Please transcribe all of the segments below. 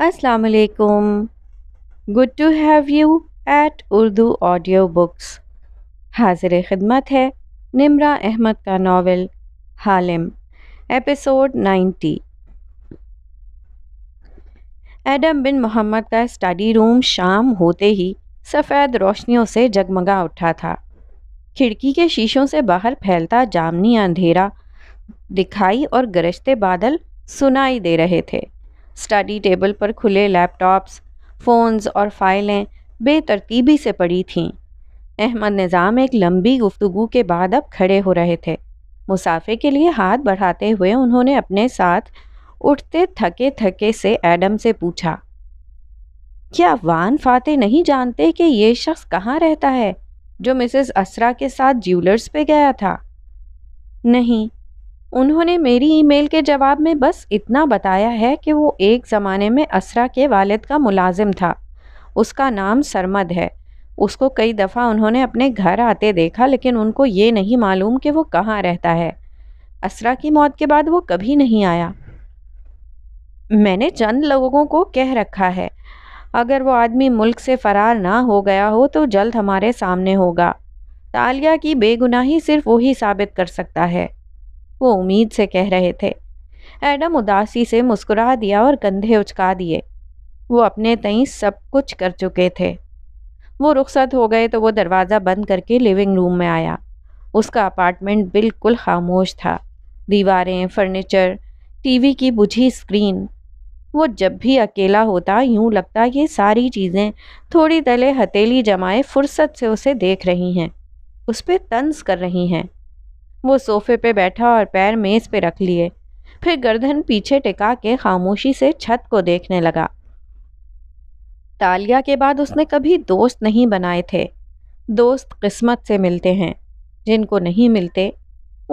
अस्सलाम वालेकुम good to have you at Urdu audio books हाजिर खिदमत है निमरा अहमद का novel Haalim episode ninety Adam बिन मोहम्मद का स्टडी रूम शाम होते ही सफ़ेद रोशनियों से जगमगा उठा था खिड़की के शीशों से बाहर फैलता जामनी अंधेरा दिखाई और गरजते बादल सुनाई दे रहे थे स्टडी टेबल पर खुले लैपटॉप्स फ़ोन्स और फाइलें बेतरतीबी से पड़ी थीं अहमद निज़ाम एक लंबी गुफ्तु के बाद अब खड़े हो रहे थे मुसाफे के लिए हाथ बढ़ाते हुए उन्होंने अपने साथ उठते थके थके से एडम से पूछा क्या वान फाते नहीं जानते कि ये शख्स कहाँ रहता है जो मिसेस असरा के साथ ज्वेलर्स पे गया था नहीं उन्होंने मेरी ईमेल के जवाब में बस इतना बताया है कि वो एक ज़माने में असरा के वालिद का मुलाजिम था उसका नाम सरमद है उसको कई दफ़ा उन्होंने अपने घर आते देखा लेकिन उनको ये नहीं मालूम कि वो कहाँ रहता है असरा की मौत के बाद वो कभी नहीं आया मैंने चंद लोगों को कह रखा है अगर वो आदमी मुल्क से फरार ना हो गया हो तो जल्द हमारे सामने होगा तालिया की बेगुनाही सिर्फ वही साबित कर सकता है वो उम्मीद से कह रहे थे एडम उदासी से मुस्कुरा दिया और कंधे उचका दिए वो अपने तई सब कुछ कर चुके थे वो रुखसत हो गए तो वो दरवाज़ा बंद करके लिविंग रूम में आया उसका अपार्टमेंट बिल्कुल खामोश था दीवारें फर्नीचर टीवी की बुझी स्क्रीन वो जब भी अकेला होता यूं लगता ये सारी चीज़ें थोड़ी तले हथेली जमाए फुर्सत से उसे देख रही हैं उस पर तंज कर रही हैं वो सोफे पे बैठा और पैर मेज़ पे रख लिए फिर गर्दन पीछे टिका के खामोशी से छत को देखने लगा तालिया के बाद उसने कभी दोस्त नहीं बनाए थे दोस्त किस्मत से मिलते हैं जिनको नहीं मिलते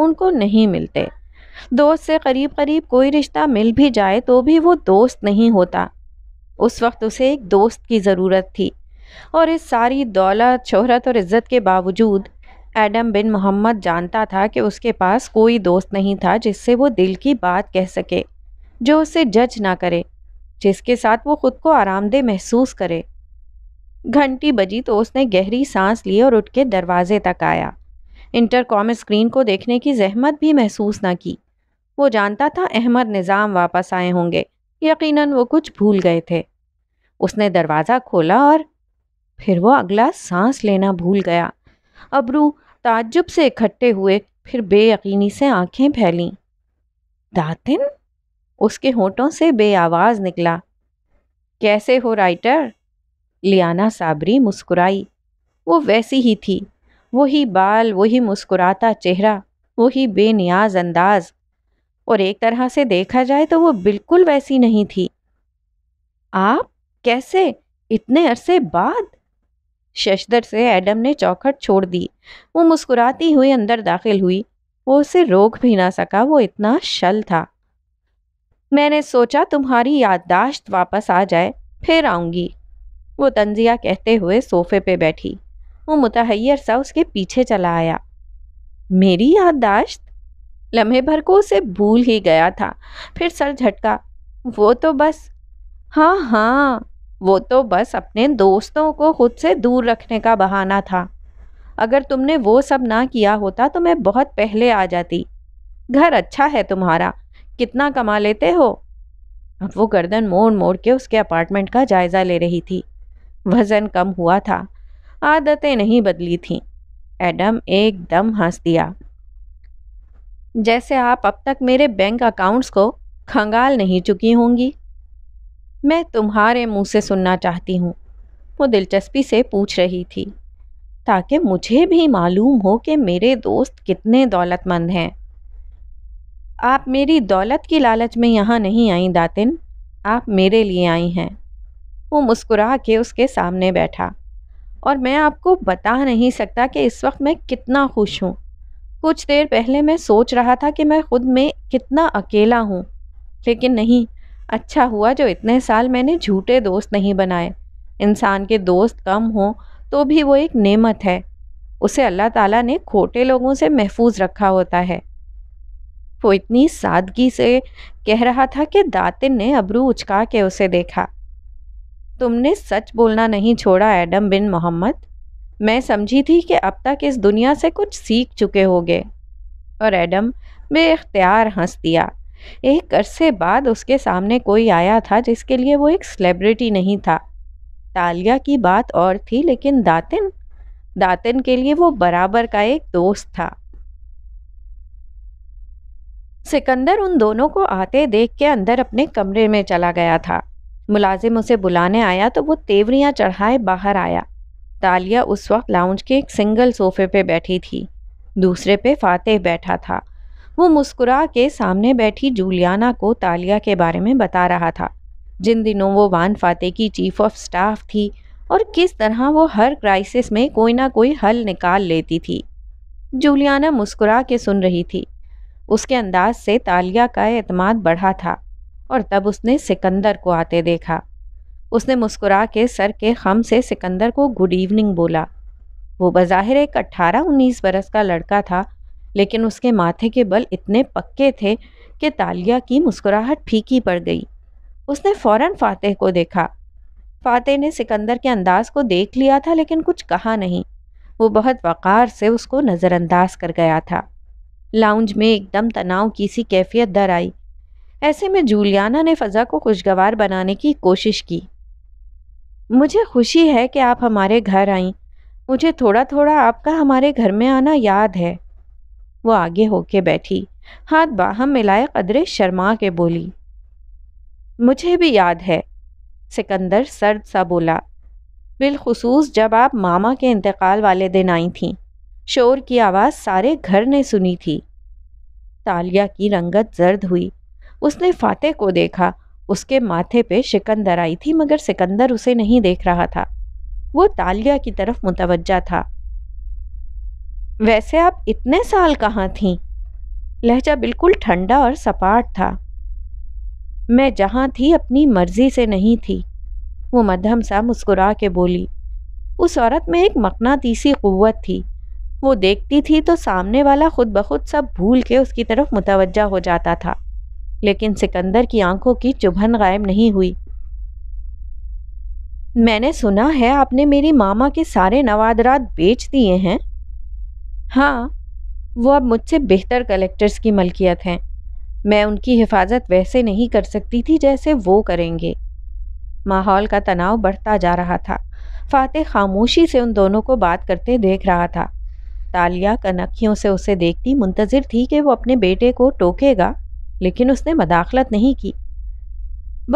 उनको नहीं मिलते दोस्त से करीब करीब कोई रिश्ता मिल भी जाए तो भी वो दोस्त नहीं होता उस वक्त उसे एक दोस्त की ज़रूरत थी और इस सारी दौलत शोहरत और इज़्ज़त के बावजूद एडम बिन मोहम्मद जानता था कि उसके पास कोई दोस्त नहीं था जिससे वो दिल की बात कह सके जो उसे जज ना करे जिसके साथ वो खुद को आरामदेह महसूस करे घंटी बजी तो उसने गहरी सांस ली और उठ के दरवाजे तक आया इंटरकॉम स्क्रीन को देखने की जहमत भी महसूस ना की वो जानता था अहमद निज़ाम वापस आए होंगे यकीनन वो कुछ भूल गए थे उसने दरवाज़ा खोला और फिर वो अगला सांस लेना भूल गया अबरू ताज्जुब से इकट्ठे हुए फिर बेयकीनी से आंखें फैलीं दातिन उसके होठों से बे आवाज़ निकला कैसे हो राइटर लियाना साबरी मुस्कुराई वो वैसी ही थी वही बाल वही मुस्कुराता चेहरा वही बेनियाज अंदाज और एक तरह से देखा जाए तो वो बिल्कुल वैसी नहीं थी आप कैसे इतने अरसे बाद शशधर से एडम ने चौखट छोड़ दी वो मुस्कुराती हुई अंदर दाखिल हुई वो उसे रोक भी ना सका वो इतना शल था मैंने सोचा तुम्हारी याददाश्त वापस आ जाए फिर आऊँगी वो तंजिया कहते हुए सोफे पे बैठी वो मुतहैर सा उसके पीछे चला आया मेरी याददाश्त लम्हे भर को उसे भूल ही गया था फिर सर झटका वो तो बस हाँ हाँ वो तो बस अपने दोस्तों को खुद से दूर रखने का बहाना था अगर तुमने वो सब ना किया होता तो मैं बहुत पहले आ जाती घर अच्छा है तुम्हारा कितना कमा लेते हो अब वो गर्दन मोड़ मोड़ के उसके अपार्टमेंट का जायज़ा ले रही थी वज़न कम हुआ था आदतें नहीं बदली थीं एडम एकदम हंस दिया जैसे आप अब तक मेरे बैंक अकाउंट्स को खंगाल नहीं चुकी होंगी मैं तुम्हारे मुंह से सुनना चाहती हूँ वो दिलचस्पी से पूछ रही थी ताकि मुझे भी मालूम हो कि मेरे दोस्त कितने दौलतमंद हैं आप मेरी दौलत की लालच में यहाँ नहीं आई दातिन आप मेरे लिए आई हैं वो मुस्कुरा के उसके सामने बैठा और मैं आपको बता नहीं सकता कि इस वक्त मैं कितना खुश हूँ कुछ देर पहले मैं सोच रहा था कि मैं खुद में कितना अकेला हूँ लेकिन नहीं अच्छा हुआ जो इतने साल मैंने झूठे दोस्त नहीं बनाए इंसान के दोस्त कम हों तो भी वो एक नेमत है उसे अल्लाह ताला ने खोटे लोगों से महफूज रखा होता है वो इतनी सादगी से कह रहा था कि दातिन ने अबरू उचका के उसे देखा तुमने सच बोलना नहीं छोड़ा एडम बिन मोहम्मद मैं समझी थी कि अब तक इस दुनिया से कुछ सीख चुके होगे और एडम बेख्तियार हंस दिया एक अरसे बाद उसके सामने कोई आया था जिसके लिए वो एक सेलिब्रिटी नहीं था तालिया की बात और थी लेकिन दातिन दातिन के लिए वो बराबर का एक दोस्त था सिकंदर उन दोनों को आते देख के अंदर अपने कमरे में चला गया था मुलाजिम उसे बुलाने आया तो वो तेवरियां चढ़ाए बाहर आया तालिया उस वक्त लाउंज के एक सिंगल सोफे पे बैठी थी दूसरे पे फातेह बैठा था वो मुस्कुरा के सामने बैठी जूलियाना को तालिया के बारे में बता रहा था जिन दिनों वो वान फाते की चीफ ऑफ स्टाफ थी और किस तरह वो हर क्राइसिस में कोई ना कोई हल निकाल लेती थी जूलियाना मुस्कुरा के सुन रही थी उसके अंदाज से तालिया का अतमाद बढ़ा था और तब उसने सिकंदर को आते देखा उसने मुस्कुरा के सर के खम से सिकंदर को गुड इवनिंग बोला वो बज़ाहिर एक अट्ठारह उन्नीस बरस का लड़का था लेकिन उसके माथे के बल इतने पक्के थे कि तालिया की मुस्कुराहट फीकी पड़ गई उसने फौरन फातेह को देखा फातेह ने सिकंदर के अंदाज को देख लिया था लेकिन कुछ कहा नहीं वो बहुत वक़ार से उसको नज़रअंदाज कर गया था लाउंज में एकदम तनाव की सी कैफियत दर आई ऐसे में जूलियाना ने फ़ज़ा को खुशगवार बनाने की कोशिश की मुझे खुशी है कि आप हमारे घर आईं मुझे थोड़ा थोड़ा आपका हमारे घर में आना याद है वो आगे होके बैठी हाथ बाहम मिलाए कदरे शर्मा के बोली मुझे भी याद है सिकंदर सर्द सा बोला बिलखसूस जब आप मामा के इंतकाल वाले दिन आई थीं शोर की आवाज़ सारे घर ने सुनी थी तालिया की रंगत जर्द हुई उसने फाते को देखा उसके माथे पे शिकंदर आई थी मगर सिकंदर उसे नहीं देख रहा था वो तालिया की तरफ मुतवजा था वैसे आप इतने साल कहाँ थीं लहजा बिल्कुल ठंडा और सपाट था मैं जहाँ थी अपनी मर्जी से नहीं थी वो मध्यम सा मुस्कुरा के बोली उस औरत में एक मकनातीसी क़वत थी वो देखती थी तो सामने वाला खुद बखुद सब भूल के उसकी तरफ मुतवजा हो जाता था लेकिन सिकंदर की आंखों की चुभन गायब नहीं हुई मैंने सुना है आपने मेरी मामा के सारे नवादरात बेच दिए हैं हाँ वो अब मुझसे बेहतर कलेक्टर्स की मलकियत हैं मैं उनकी हिफाजत वैसे नहीं कर सकती थी जैसे वो करेंगे माहौल का तनाव बढ़ता जा रहा था फातेह खामोशी से उन दोनों को बात करते देख रहा था तालिया कनखियों से उसे देखती मुंतज़र थी कि वो अपने बेटे को टोकेगा लेकिन उसने मदाखलत नहीं की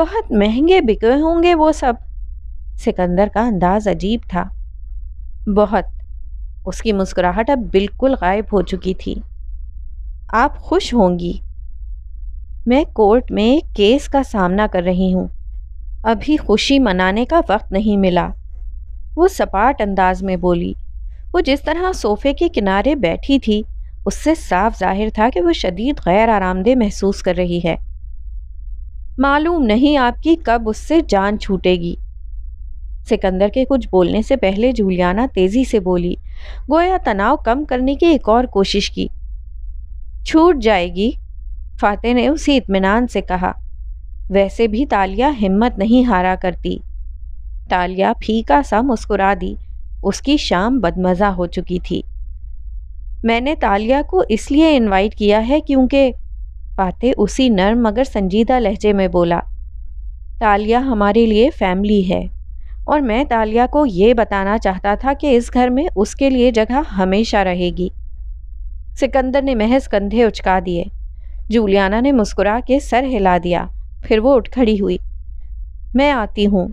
बहुत महंगे बिके होंगे वो सब सिकंदर का अंदाज अजीब था बहुत उसकी मुस्कुराहट अब बिल्कुल गायब हो चुकी थी आप खुश होंगी मैं कोर्ट में एक केस का सामना कर रही हूँ अभी खुशी मनाने का वक्त नहीं मिला वो सपाट अंदाज में बोली वो जिस तरह सोफ़े के किनारे बैठी थी उससे साफ जाहिर था कि वो शदीद गैर आरामदेह महसूस कर रही है मालूम नहीं आपकी कब उससे जान छूटेगी सिकंदर के कुछ बोलने से पहले जूलियाना तेज़ी से बोली गोया तनाव कम करने की एक और कोशिश की छूट जाएगी फाते ने उसी इतमान से कहा वैसे भी तालिया हिम्मत नहीं हारा करती तालिया फीका सा मुस्कुरा दी उसकी शाम बदमज़ा हो चुकी थी मैंने तालिया को इसलिए इनवाइट किया है क्योंकि फाते उसी नर्म मगर संजीदा लहजे में बोला तालिया हमारे लिए फैमिली है और मैं तालिया को ये बताना चाहता था कि इस घर में उसके लिए जगह हमेशा रहेगी सिकंदर ने महज कंधे उचका दिए जूलियाना ने मुस्कुरा के सर हिला दिया फिर वो उठ खड़ी हुई मैं आती हूँ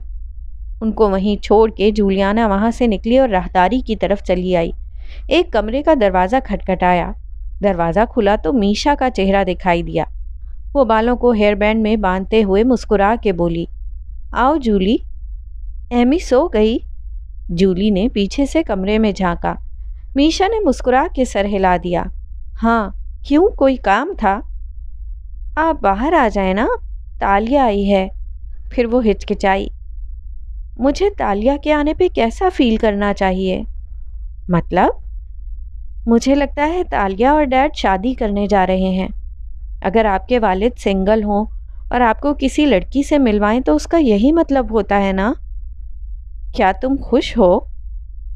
उनको वहीं छोड़ के जूलियाना वहाँ से निकली और राहदारी की तरफ चली आई एक कमरे का दरवाज़ा खटखटाया दरवाज़ा खुला तो मीशा का चेहरा दिखाई दिया वो बालों को हेयर बैंड में बांधते हुए मुस्कुरा के बोली आओ जूली एमी सो गई जूली ने पीछे से कमरे में झांका मीशा ने मुस्कुरा के सर हिला दिया हाँ क्यों कोई काम था आप बाहर आ जाए ना तालिया आई है फिर वो हिचकिचाई मुझे तालिया के आने पे कैसा फील करना चाहिए मतलब मुझे लगता है तालिया और डैड शादी करने जा रहे हैं अगर आपके वालिद सिंगल हों और आपको किसी लड़की से मिलवाएं तो उसका यही मतलब होता है ना क्या तुम खुश हो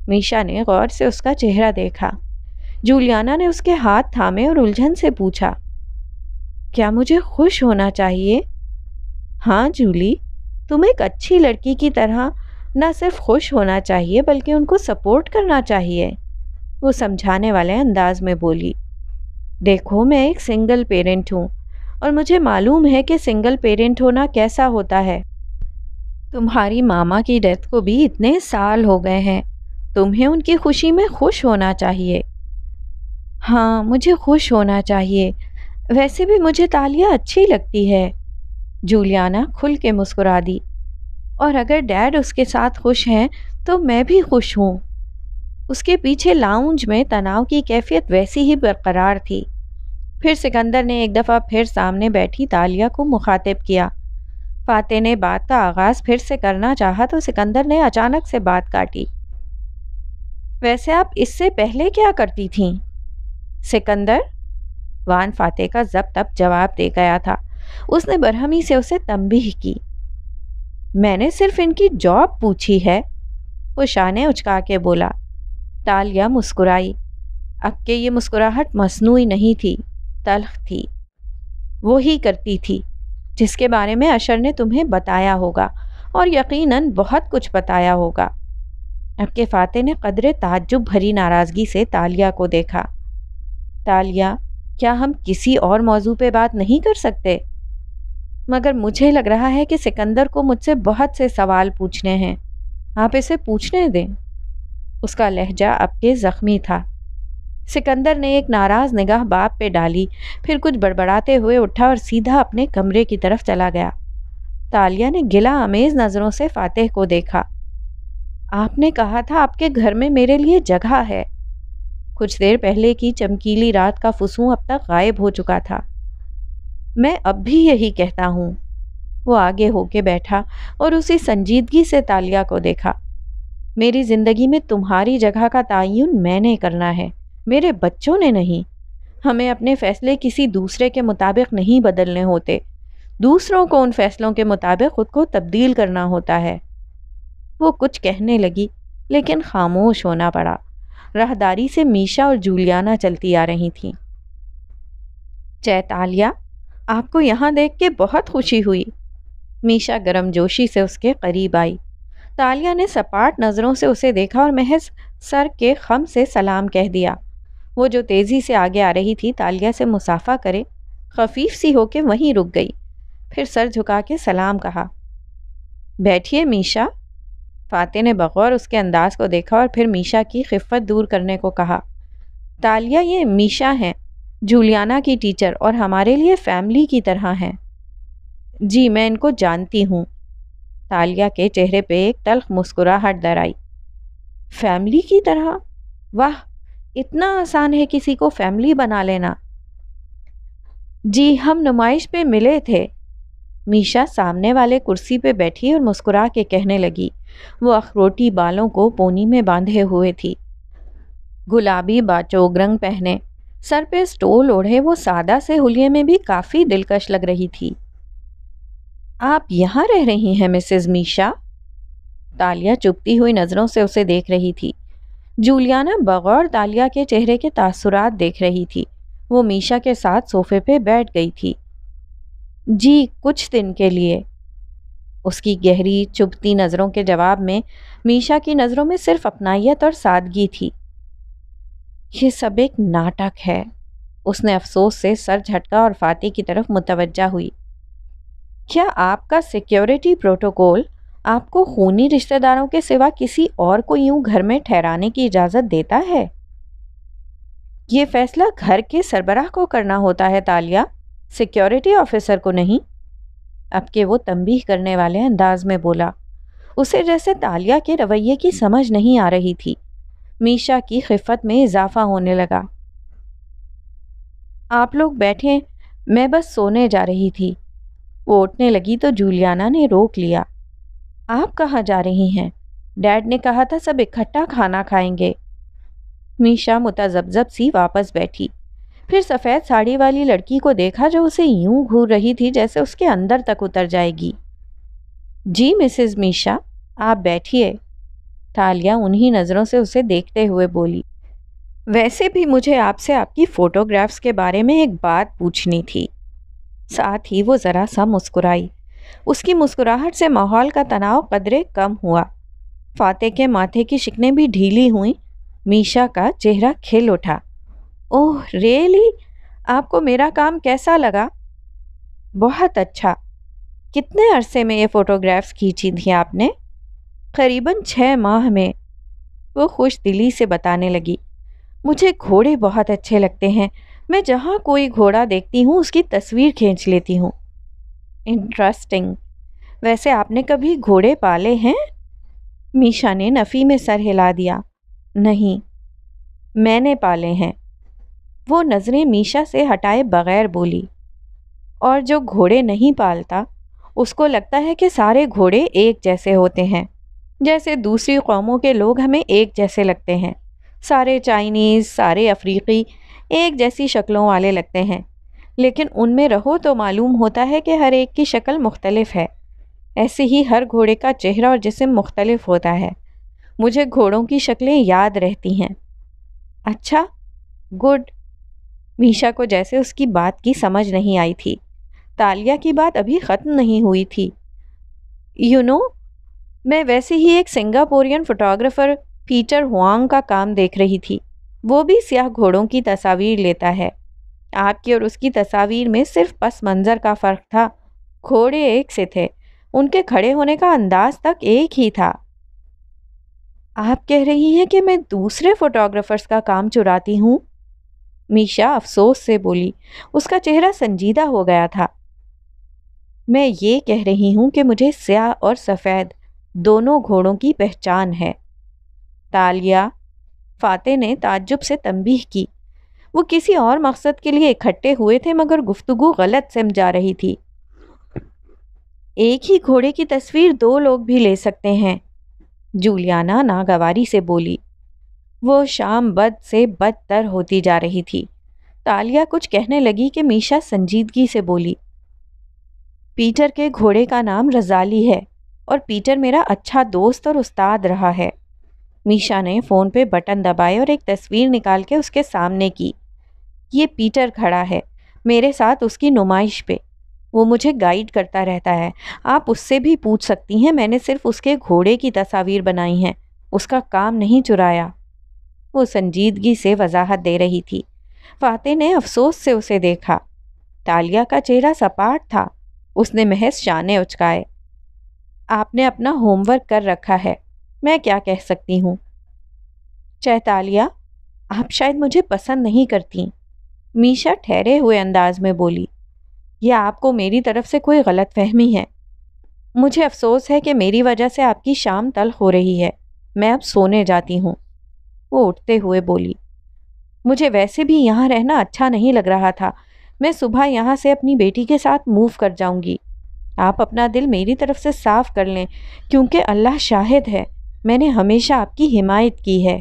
मीशा ने गौर से उसका चेहरा देखा जूलियाना ने उसके हाथ थामे और उलझन से पूछा क्या मुझे खुश होना चाहिए हाँ जूली तुम एक अच्छी लड़की की तरह न सिर्फ खुश होना चाहिए बल्कि उनको सपोर्ट करना चाहिए वो समझाने वाले अंदाज में बोली देखो मैं एक सिंगल पेरेंट हूँ और मुझे मालूम है कि सिंगल पेरेंट होना कैसा होता है तुम्हारी मामा की डेथ को भी इतने साल हो गए हैं तुम्हें उनकी खुशी में खुश होना चाहिए हाँ मुझे खुश होना चाहिए वैसे भी मुझे तालिया अच्छी लगती है जूलियाना खुल के मुस्कुरा दी और अगर डैड उसके साथ खुश हैं तो मैं भी खुश हूँ उसके पीछे लाउंज में तनाव की कैफियत वैसी ही बरकरार थी फिर सिकंदर ने एक दफ़ा फिर सामने बैठी तालिया को मुखातिब किया फाते ने बात का आगाज फिर से करना चाहा तो सिकंदर ने अचानक से बात काटी वैसे आप इससे पहले क्या करती थी सिकंदर वान फाते का जब तब जवाब दे गया था उसने बरहमी से उसे तंबीह की मैंने सिर्फ इनकी जॉब पूछी है वो शाह ने उचका के बोला तालिया मुस्कुराई अब के ये मुस्कुराहट मसनू नहीं थी तलख थी वो ही करती थी जिसके बारे में अशर ने तुम्हें बताया होगा और यकीनन बहुत कुछ बताया होगा अब के फाते ने कदर ताज्जुब भरी नाराज़गी से तालिया को देखा तालिया क्या हम किसी और मौजू पे बात नहीं कर सकते मगर मुझे लग रहा है कि सिकंदर को मुझसे बहुत से सवाल पूछने हैं आप इसे पूछने दें उसका लहजा अब के ज़ख्मी था सिकंदर ने एक नाराज़ निगाह बाप पे डाली फिर कुछ बड़बड़ाते हुए उठा और सीधा अपने कमरे की तरफ चला गया तालिया ने गिला आमेज नज़रों से फातेह को देखा आपने कहा था आपके घर में मेरे लिए जगह है कुछ देर पहले की चमकीली रात का फसू अब तक गायब हो चुका था मैं अब भी यही कहता हूँ वो आगे होके बैठा और उसी संजीदगी से तालिया को देखा मेरी ज़िंदगी में तुम्हारी जगह का तयन मैंने करना है मेरे बच्चों ने नहीं हमें अपने फ़ैसले किसी दूसरे के मुताबिक नहीं बदलने होते दूसरों को उन फैसलों के मुताबिक ख़ुद को तब्दील करना होता है वो कुछ कहने लगी लेकिन खामोश होना पड़ा राहदारी से मीशा और जूलियाना चलती आ रही थीं चैतालिया आपको यहाँ देख के बहुत खुशी हुई मीशा गर्म जोशी से उसके करीब आई तालिया ने सपाट नज़रों से उसे देखा और महज सर के खम से सलाम कह दिया वो जो तेज़ी से आगे आ रही थी तालिया से मुसाफा करे खफीफ सी होके वहीं रुक गई फिर सर झुका के सलाम कहा बैठिए मीशा फाते ने बगौर उसके अंदाज को देखा और फिर मीशा की खिफत दूर करने को कहा तालिया ये मीशा हैं जूलियाना की टीचर और हमारे लिए फैमिली की तरह हैं जी मैं इनको जानती हूँ तालिया के चेहरे पे एक तलख मुस्कुराहट दर आई फैमिली की तरह वाह इतना आसान है किसी को फैमिली बना लेना जी हम नुमाइश पे मिले थे मीशा सामने वाले कुर्सी पे बैठी और मुस्कुरा के कहने लगी वो अखरोटी बालों को पोनी में बांधे हुए थी गुलाबी बाचोग रंग पहने सर पे स्टोल ओढ़े वो सादा से हुलिये में भी काफ़ी दिलकश लग रही थी आप यहाँ रह रही हैं मिसेज मीशा तालिया चुपती हुई नज़रों से उसे देख रही थी जूलियाना बगौर तालिया के चेहरे के तासुरात देख रही थी वो मीशा के साथ सोफे पे बैठ गई थी जी कुछ दिन के लिए उसकी गहरी चुभती नज़रों के जवाब में मीशा की नज़रों में सिर्फ अपनाइत और सादगी थी ये सब एक नाटक है उसने अफसोस से सर झटका और फाते की तरफ मुतवजा हुई क्या आपका सिक्योरिटी प्रोटोकॉल आपको खूनी रिश्तेदारों के सिवा किसी और को यूं घर में ठहराने की इजाज़त देता है ये फैसला घर के सरबराह को करना होता है तालिया सिक्योरिटी ऑफिसर को नहीं अब के वो तंबीह करने वाले अंदाज में बोला उसे जैसे तालिया के रवैये की समझ नहीं आ रही थी मीशा की खिफत में इजाफा होने लगा आप लोग बैठे मैं बस सोने जा रही थी वो उठने लगी तो जूलियाना ने रोक लिया आप कहाँ जा रही हैं डैड ने कहा था सब इकट्ठा खाना खाएंगे मीशा मुताजबजब सी वापस बैठी फिर सफ़ेद साड़ी वाली लड़की को देखा जो उसे यूं घूर रही थी जैसे उसके अंदर तक उतर जाएगी जी मिसेस मीशा आप बैठिए तालिया उन्हीं नज़रों से उसे देखते हुए बोली वैसे भी मुझे आपसे आपकी फ़ोटोग्राफ्स के बारे में एक बात पूछनी थी साथ ही वो ज़रा सा मुस्कुराई उसकी मुस्कुराहट से माहौल का तनाव कदरे कम हुआ फाते के माथे की शिकने भी ढीली हुई मीशा का चेहरा खिल उठा ओह रियली आपको मेरा काम कैसा लगा बहुत अच्छा कितने अरसे में ये फ़ोटोग्राफ्स खींची थी आपने करीबन छः माह में वो खुश दिली से बताने लगी मुझे घोड़े बहुत अच्छे लगते हैं मैं जहाँ कोई घोड़ा देखती हूँ उसकी तस्वीर खींच लेती हूँ इंटरेस्टिंग वैसे आपने कभी घोड़े पाले हैं मीशा ने नफ़ी में सर हिला दिया नहीं मैंने पाले हैं वो नज़रें मीशा से हटाए बगैर बोली और जो घोड़े नहीं पालता उसको लगता है कि सारे घोड़े एक जैसे होते हैं जैसे दूसरी कौमों के लोग हमें एक जैसे लगते हैं सारे चाइनीज़ सारे अफ्रीकी एक जैसी शक्लों वाले लगते हैं लेकिन उनमें रहो तो मालूम होता है कि हर एक की शक्ल मुख्तलफ है ऐसे ही हर घोड़े का चेहरा और जिसम मुख्तलफ होता है मुझे घोड़ों की शक्लें याद रहती हैं अच्छा गुड मीशा को जैसे उसकी बात की समझ नहीं आई थी तालिया की बात अभी ख़त्म नहीं हुई थी यू you नो know, मैं वैसे ही एक सिंगापोरियन फ़ोटोग्राफ़र पीटर हुआंग का काम देख रही थी वो भी स्याह घोड़ों की तस्वीर लेता है आपकी और उसकी तस्वीर में सिर्फ पस मंज़र का फ़र्क था घोड़े एक से थे उनके खड़े होने का अंदाज तक एक ही था आप कह रही हैं कि मैं दूसरे फोटोग्राफर्स का काम चुराती हूँ मीशा अफसोस से बोली उसका चेहरा संजीदा हो गया था मैं ये कह रही हूँ कि मुझे स्याह और सफ़ेद दोनों घोड़ों की पहचान है तालिया फाते ने ताज्जुब से तंबीह की वो किसी और मकसद के लिए इकट्ठे हुए थे मगर गुफ्तु गलत समझा रही थी एक ही घोड़े की तस्वीर दो लोग भी ले सकते हैं जूलियाना नागवारी से बोली वो शाम बद से बदतर होती जा रही थी तालिया कुछ कहने लगी कि मीशा संजीदगी से बोली पीटर के घोड़े का नाम रजाली है और पीटर मेरा अच्छा दोस्त और उस्ताद रहा है मीशा ने फ़ोन पे बटन दबाए और एक तस्वीर निकाल के उसके सामने की ये पीटर खड़ा है मेरे साथ उसकी नुमाइश पे वो मुझे गाइड करता रहता है आप उससे भी पूछ सकती हैं मैंने सिर्फ उसके घोड़े की तस्वीर बनाई हैं उसका काम नहीं चुराया वो संजीदगी से वजाहत दे रही थी फाते ने अफसोस से उसे देखा तालिया का चेहरा सपाट था उसने महज शाने उचकाए आपने अपना होमवर्क कर रखा है मैं क्या कह सकती हूँ चैतालिया आप शायद मुझे पसंद नहीं करती मीशा ठहरे हुए अंदाज में बोली यह आपको मेरी तरफ से कोई गलत फहमी है मुझे अफसोस है कि मेरी वजह से आपकी शाम तल हो रही है मैं अब सोने जाती हूँ वो उठते हुए बोली मुझे वैसे भी यहाँ रहना अच्छा नहीं लग रहा था मैं सुबह यहाँ से अपनी बेटी के साथ मूव कर जाऊँगी आप अपना दिल मेरी तरफ से साफ कर लें क्योंकि अल्लाह शाहिद है मैंने हमेशा आपकी हिमायत की है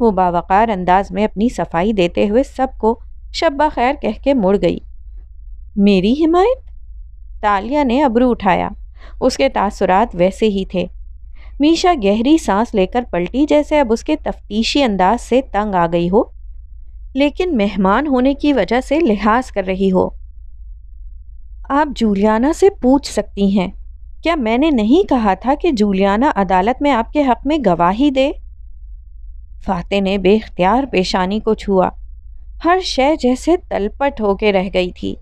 वो बावकार अंदाज में अपनी सफाई देते हुए सबको शब्बा खैर कह के मुड़ गई मेरी हिमायत तालिया ने अबरू उठाया उसके तासुरात वैसे ही थे मीशा गहरी सांस लेकर पलटी जैसे अब उसके तफ्तीशी अंदाज से तंग आ गई हो लेकिन मेहमान होने की वजह से लिहाज कर रही हो आप जूलियाना से पूछ सकती हैं क्या मैंने नहीं कहा था कि जूलियाना अदालत में आपके हक में गवाही दे फाते ने बेख्तियार पेशानी को छुआ हर शय जैसे तलपट होके रह गई थी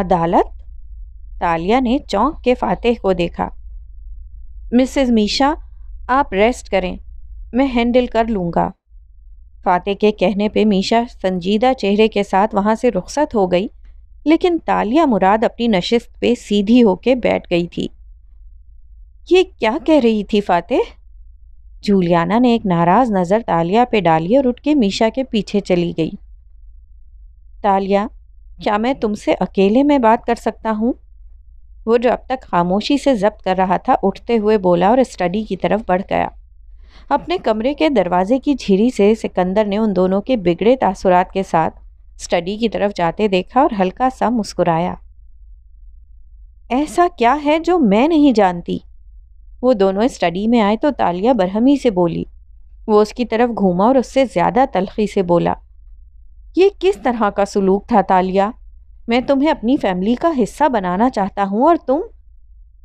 अदालत तालिया ने चौंक के फातेह को देखा मिसेस मीशा आप रेस्ट करें मैं हैंडल कर लूँगा फातेह के कहने पे मीशा संजीदा चेहरे के साथ वहाँ से रुखसत हो गई लेकिन तालिया मुराद अपनी नशिस्त पे सीधी होके बैठ गई थी ये क्या कह रही थी फातेह जूलियाना ने एक नाराज़ नज़र तालिया पे डाली और उठ के मीशा के पीछे चली गई तालिया क्या मैं हम्म। तुमसे अकेले में बात कर सकता हूँ वो जो अब तक खामोशी से जब्त कर रहा था उठते हुए बोला और स्टडी की तरफ बढ़ गया अपने कमरे के दरवाजे की झिरी से सिकंदर ने उन दोनों के बिगड़े तासुरात के साथ स्टडी की तरफ जाते देखा और हल्का सा मुस्कुराया ऐसा क्या है जो मैं नहीं जानती वो दोनों स्टडी में आए तो तालिया बरहमी से बोली वो उसकी तरफ घूमा और उससे ज़्यादा तलखी से बोला ये किस तरह का सलूक था तालिया मैं तुम्हें अपनी फैमिली का हिस्सा बनाना चाहता हूँ और तुम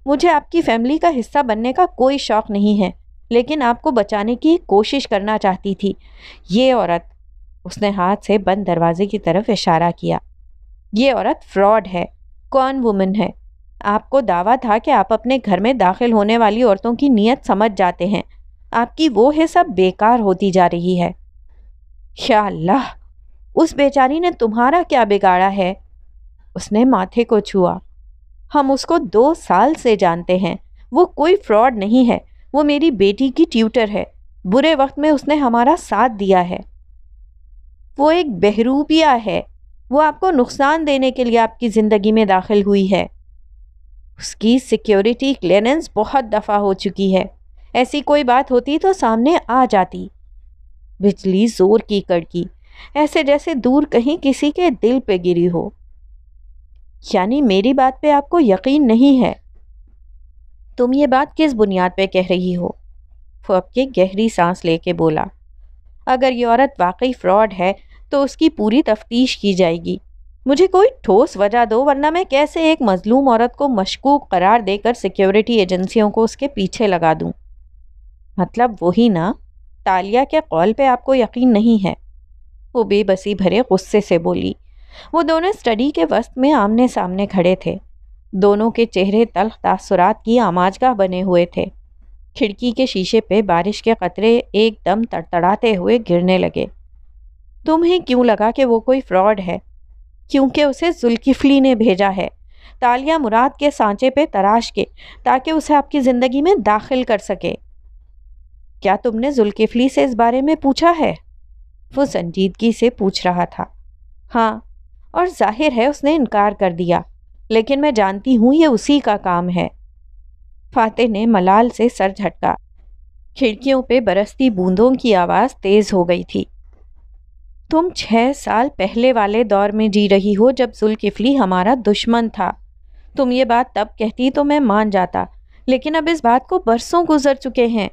मुझे आपकी फैमिली का हिस्सा बनने का कोई शौक़ नहीं है लेकिन आपको बचाने की कोशिश करना चाहती थी ये औरत उसने हाथ से बंद दरवाजे की तरफ इशारा किया ये औरत फ्रॉड है कौन वुमन है आपको दावा था कि आप अपने घर में दाखिल होने वाली औरतों की नीयत समझ जाते हैं आपकी वो है सब बेकार होती जा रही है या अल्लाह उस बेचारी ने तुम्हारा क्या बिगाड़ा है उसने माथे को छुआ हम उसको दो साल से जानते हैं वो कोई फ्रॉड नहीं है वो मेरी बेटी की ट्यूटर है बुरे वक्त में उसने हमारा साथ दिया है वो एक बहरूपिया है वो आपको नुकसान देने के लिए आपकी ज़िंदगी में दाखिल हुई है उसकी सिक्योरिटी क्लियरेंस बहुत दफ़ा हो चुकी है ऐसी कोई बात होती तो सामने आ जाती बिजली ज़ोर की कड़की ऐसे जैसे दूर कहीं किसी के दिल पे गिरी हो यानी मेरी बात पे आपको यकीन नहीं है तुम ये बात किस बुनियाद पे कह रही हो वो आपके गहरी सांस लेके बोला अगर ये औरत वाकई फ्रॉड है तो उसकी पूरी तफ्तीश की जाएगी मुझे कोई ठोस वजह दो वरना मैं कैसे एक मजलूम औरत को मशकूक करार देकर सिक्योरिटी एजेंसियों को उसके पीछे लगा दूं? मतलब वही ना तालिया के कौल पे आपको यकीन नहीं है वो बेबसी भरे गुस्से से बोली वो दोनों स्टडी के वस्त में आमने सामने खड़े थे दोनों के चेहरे तलख तासुरात की आमाजगा बने हुए थे खिड़की के शीशे पे बारिश के कतरे एकदम तड़तड़ाते हुए गिरने लगे तुम्हें क्यों लगा कि वो कोई फ्रॉड है क्योंकि उसे जुल्किफली ने भेजा है तालिया मुराद के सांचे पे तराश के ताकि उसे आपकी ज़िंदगी में दाखिल कर सके क्या तुमने जुल्किफली से इस बारे में पूछा है वो संजीदगी से पूछ रहा था हाँ और जाहिर है उसने इनकार कर दिया लेकिन मैं जानती हूँ ये उसी का काम है फाते ने मलाल से सर झटका खिड़कियों पे बरसती बूंदों की आवाज़ तेज़ हो गई थी तुम छः साल पहले वाले दौर में जी रही हो जब जुल्किफली हमारा दुश्मन था तुम ये बात तब कहती तो मैं मान जाता लेकिन अब इस बात को बरसों गुजर चुके हैं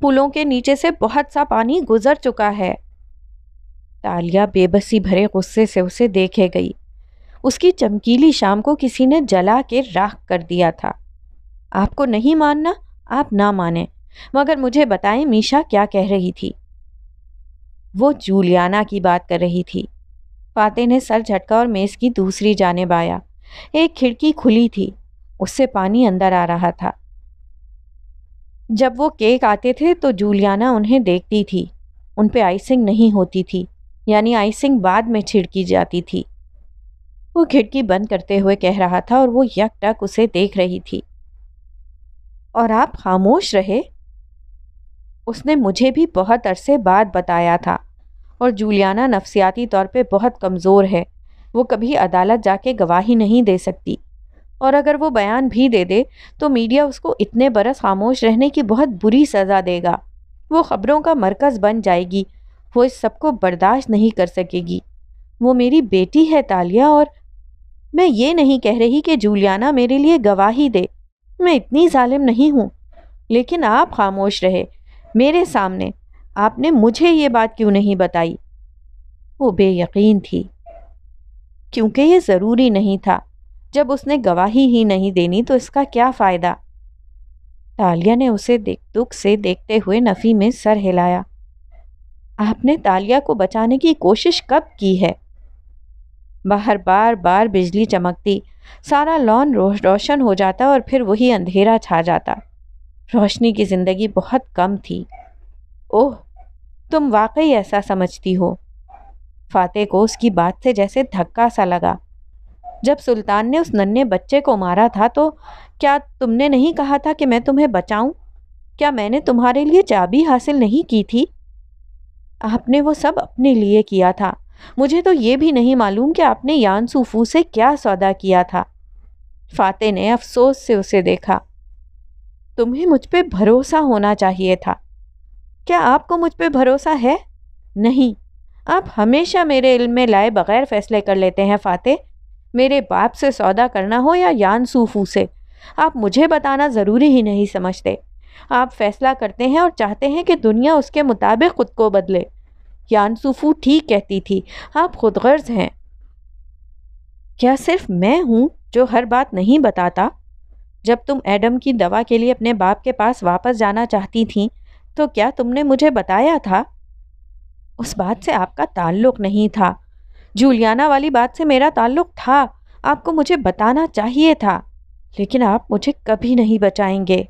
पुलों के नीचे से बहुत सा पानी गुजर चुका है तालिया बेबसी भरे गुस्से से उसे देखे गई उसकी चमकीली शाम को किसी ने जला के राख कर दिया था आपको नहीं मानना आप ना माने मगर मुझे बताएं मीशा क्या कह रही थी वो जूलियाना की बात कर रही थी फाते ने सर झटका और मेज़ की दूसरी जानेब आया एक खिड़की खुली थी उससे पानी अंदर आ रहा था जब वो केक आते थे तो जूलियाना उन्हें देखती थी उन पर आइसिंग नहीं होती थी यानी आइसिंग बाद में छिड़की जाती थी वो खिड़की बंद करते हुए कह रहा था और वो यकटक उसे देख रही थी और आप खामोश रहे उसने मुझे भी बहुत अरसे बाद बताया था और जूलियाना नफसियाती तौर पे बहुत कमज़ोर है वो कभी अदालत जाके गवाही नहीं दे सकती और अगर वो बयान भी दे दे तो मीडिया उसको इतने बरस खामोश रहने की बहुत बुरी सज़ा देगा वो ख़बरों का मरकज़ बन जाएगी वो इस सबको बर्दाश्त नहीं कर सकेगी वो मेरी बेटी है तालिया और मैं ये नहीं कह रही कि जूलियाना मेरे लिए गवाही दे मैं इतनी ालिम नहीं हूँ लेकिन आप खामोश रहे मेरे सामने आपने मुझे ये बात क्यों नहीं बताई वो बेयकीन थी क्योंकि ये ज़रूरी नहीं था जब उसने गवाही ही नहीं देनी तो इसका क्या फ़ायदा तालिया ने उसे देख दुख से देखते हुए नफ़ी में सर हिलाया आपने तालिया को बचाने की कोशिश कब की है बाहर बार बार बिजली चमकती सारा लॉन रोशन हो जाता और फिर वही अंधेरा छा जाता रोशनी की ज़िंदगी बहुत कम थी ओह तुम वाकई ऐसा समझती हो फाते को उसकी बात से जैसे धक्का सा लगा जब सुल्तान ने उस नन्हे बच्चे को मारा था तो क्या तुमने नहीं कहा था कि मैं तुम्हें बचाऊं? क्या मैंने तुम्हारे लिए चाबी हासिल नहीं की थी आपने वो सब अपने लिए किया था मुझे तो ये भी नहीं मालूम कि आपने यान सूफू से क्या सौदा किया था फाते ने अफसोस से उसे देखा तुम्हें मुझ पर भरोसा होना चाहिए था क्या आपको मुझ पर भरोसा है नहीं आप हमेशा मेरे इल्म में लाए बगैर फैसले कर लेते हैं फाते मेरे बाप से सौदा करना हो या यान सूफू से आप मुझे बताना ज़रूरी ही नहीं समझते आप फैसला करते हैं और चाहते हैं कि दुनिया उसके मुताबिक ख़ुद को बदले यानसूफू ठीक कहती थी आप खुद गर्ज हैं क्या सिर्फ मैं हूँ जो हर बात नहीं बताता जब तुम एडम की दवा के लिए अपने बाप के पास वापस जाना चाहती थी तो क्या तुमने मुझे बताया था उस बात से आपका ताल्लुक नहीं था जूलियाना वाली बात से मेरा ताल्लुक था आपको मुझे बताना चाहिए था लेकिन आप मुझे कभी नहीं बचाएंगे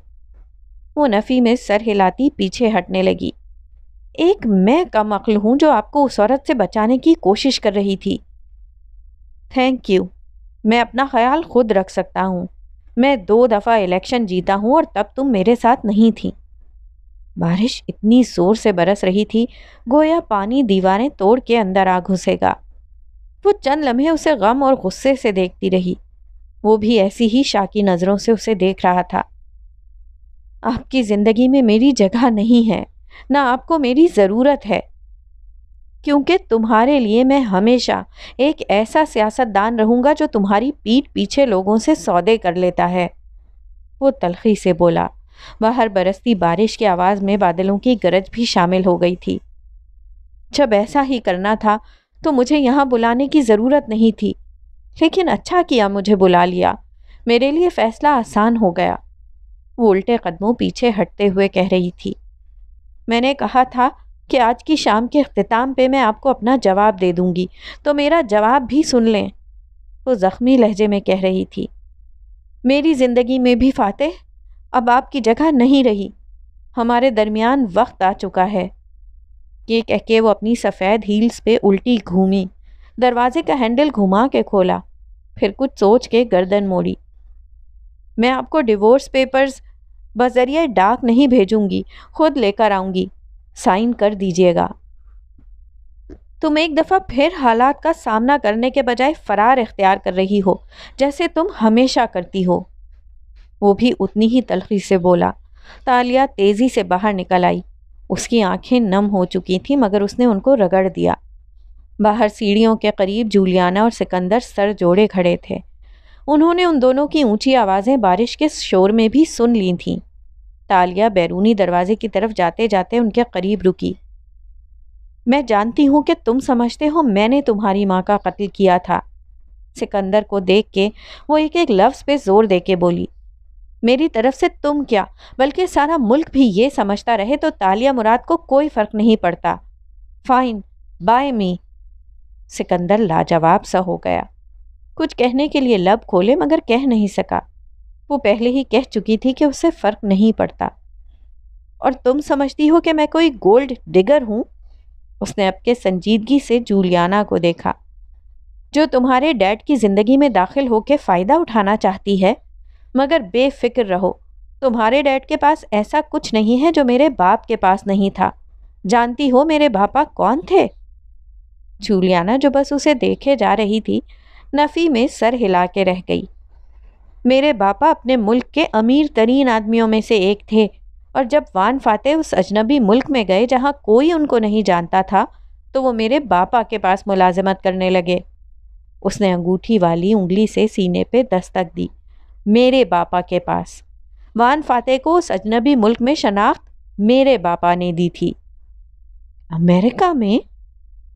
वो नफ़ी में सर हिलाती पीछे हटने लगी एक मैं कम अक्ल हूँ जो आपको उस औरत से बचाने की कोशिश कर रही थी थैंक यू मैं अपना ख्याल खुद रख सकता हूँ मैं दो दफ़ा इलेक्शन जीता हूँ और तब तुम मेरे साथ नहीं थी बारिश इतनी ज़ोर से बरस रही थी गोया पानी दीवारें तोड़ के अंदर आ घुसेगा वो चंद लम्हे उसे गम और गुस्से से देखती रही वो भी ऐसी ही शाकी नज़रों से उसे देख रहा था आपकी ज़िंदगी में मेरी जगह नहीं है ना आपको मेरी ज़रूरत है क्योंकि तुम्हारे लिए मैं हमेशा एक ऐसा सियासतदान रहूँगा जो तुम्हारी पीठ पीछे लोगों से सौदे कर लेता है वो तलखी से बोला बाहर बरसती बारिश की आवाज़ में बादलों की गरज भी शामिल हो गई थी जब ऐसा ही करना था तो मुझे यहाँ बुलाने की ज़रूरत नहीं थी लेकिन अच्छा किया मुझे बुला लिया मेरे लिए फ़ैसला आसान हो गया वो उल्टे कदमों पीछे हटते हुए कह रही थी मैंने कहा था कि आज की शाम के अख्ताम पे मैं आपको अपना जवाब दे दूंगी तो मेरा जवाब भी सुन लें वो तो ज़ख्मी लहजे में कह रही थी मेरी ज़िंदगी में भी फातेह अब आपकी जगह नहीं रही हमारे दरमियान वक्त आ चुका है ये कह के वो अपनी सफ़ेद हील्स पे उल्टी घूमी दरवाजे का हैंडल घुमा के खोला फिर कुछ सोच के गर्दन मोड़ी मैं आपको डिवोर्स पेपर्स बजरिया डाक नहीं भेजूंगी खुद लेकर आऊंगी साइन कर दीजिएगा तुम एक दफ़ा फिर हालात का सामना करने के बजाय फ़रार इख्तियार कर रही हो जैसे तुम हमेशा करती हो वो भी उतनी ही तलखी से बोला तालिया तेज़ी से बाहर निकल आई उसकी आंखें नम हो चुकी थीं मगर उसने उनको रगड़ दिया बाहर सीढ़ियों के करीब जूलियाना और सिकंदर सर जोड़े खड़े थे उन्होंने उन दोनों की ऊंची आवाज़ें बारिश के शोर में भी सुन ली थीं तालिया बैरूनी दरवाजे की तरफ जाते जाते उनके करीब रुकी मैं जानती हूँ कि तुम समझते हो मैंने तुम्हारी माँ का कत्ल किया था सिकंदर को देख के वो एक एक लफ्ज़ पे जोर दे के बोली मेरी तरफ से तुम क्या बल्कि सारा मुल्क भी ये समझता रहे तो तालिया मुराद को कोई फ़र्क नहीं पड़ता फाइन बाय मी सिकंदर लाजवाब सा हो गया कुछ कहने के लिए लब खोले मगर कह नहीं सका वो पहले ही कह चुकी थी कि उसे फ़र्क नहीं पड़ता और तुम समझती हो कि मैं कोई गोल्ड डिगर हूँ उसने अपके संजीदगी से जूलियाना को देखा जो तुम्हारे डैड की ज़िंदगी में दाखिल होकर फ़ायदा उठाना चाहती है मगर बेफिक्र रहो तुम्हारे डैड के पास ऐसा कुछ नहीं है जो मेरे बाप के पास नहीं था जानती हो मेरे पापा कौन थे जूलियाना जो बस उसे देखे जा रही थी नफ़ी में सर हिला के रह गई मेरे बापा अपने मुल्क के अमीर तरीन आदमियों में से एक थे और जब वान फाते उस अजनबी मुल्क में गए जहाँ कोई उनको नहीं जानता था तो वो मेरे बापा के पास मुलाजमत करने लगे उसने अंगूठी वाली उंगली से सीने पे दस्तक दी मेरे बापा के पास वान फाते को उस अजनबी मुल्क में शनाख्त मेरे बापा ने दी थी अमेरिका में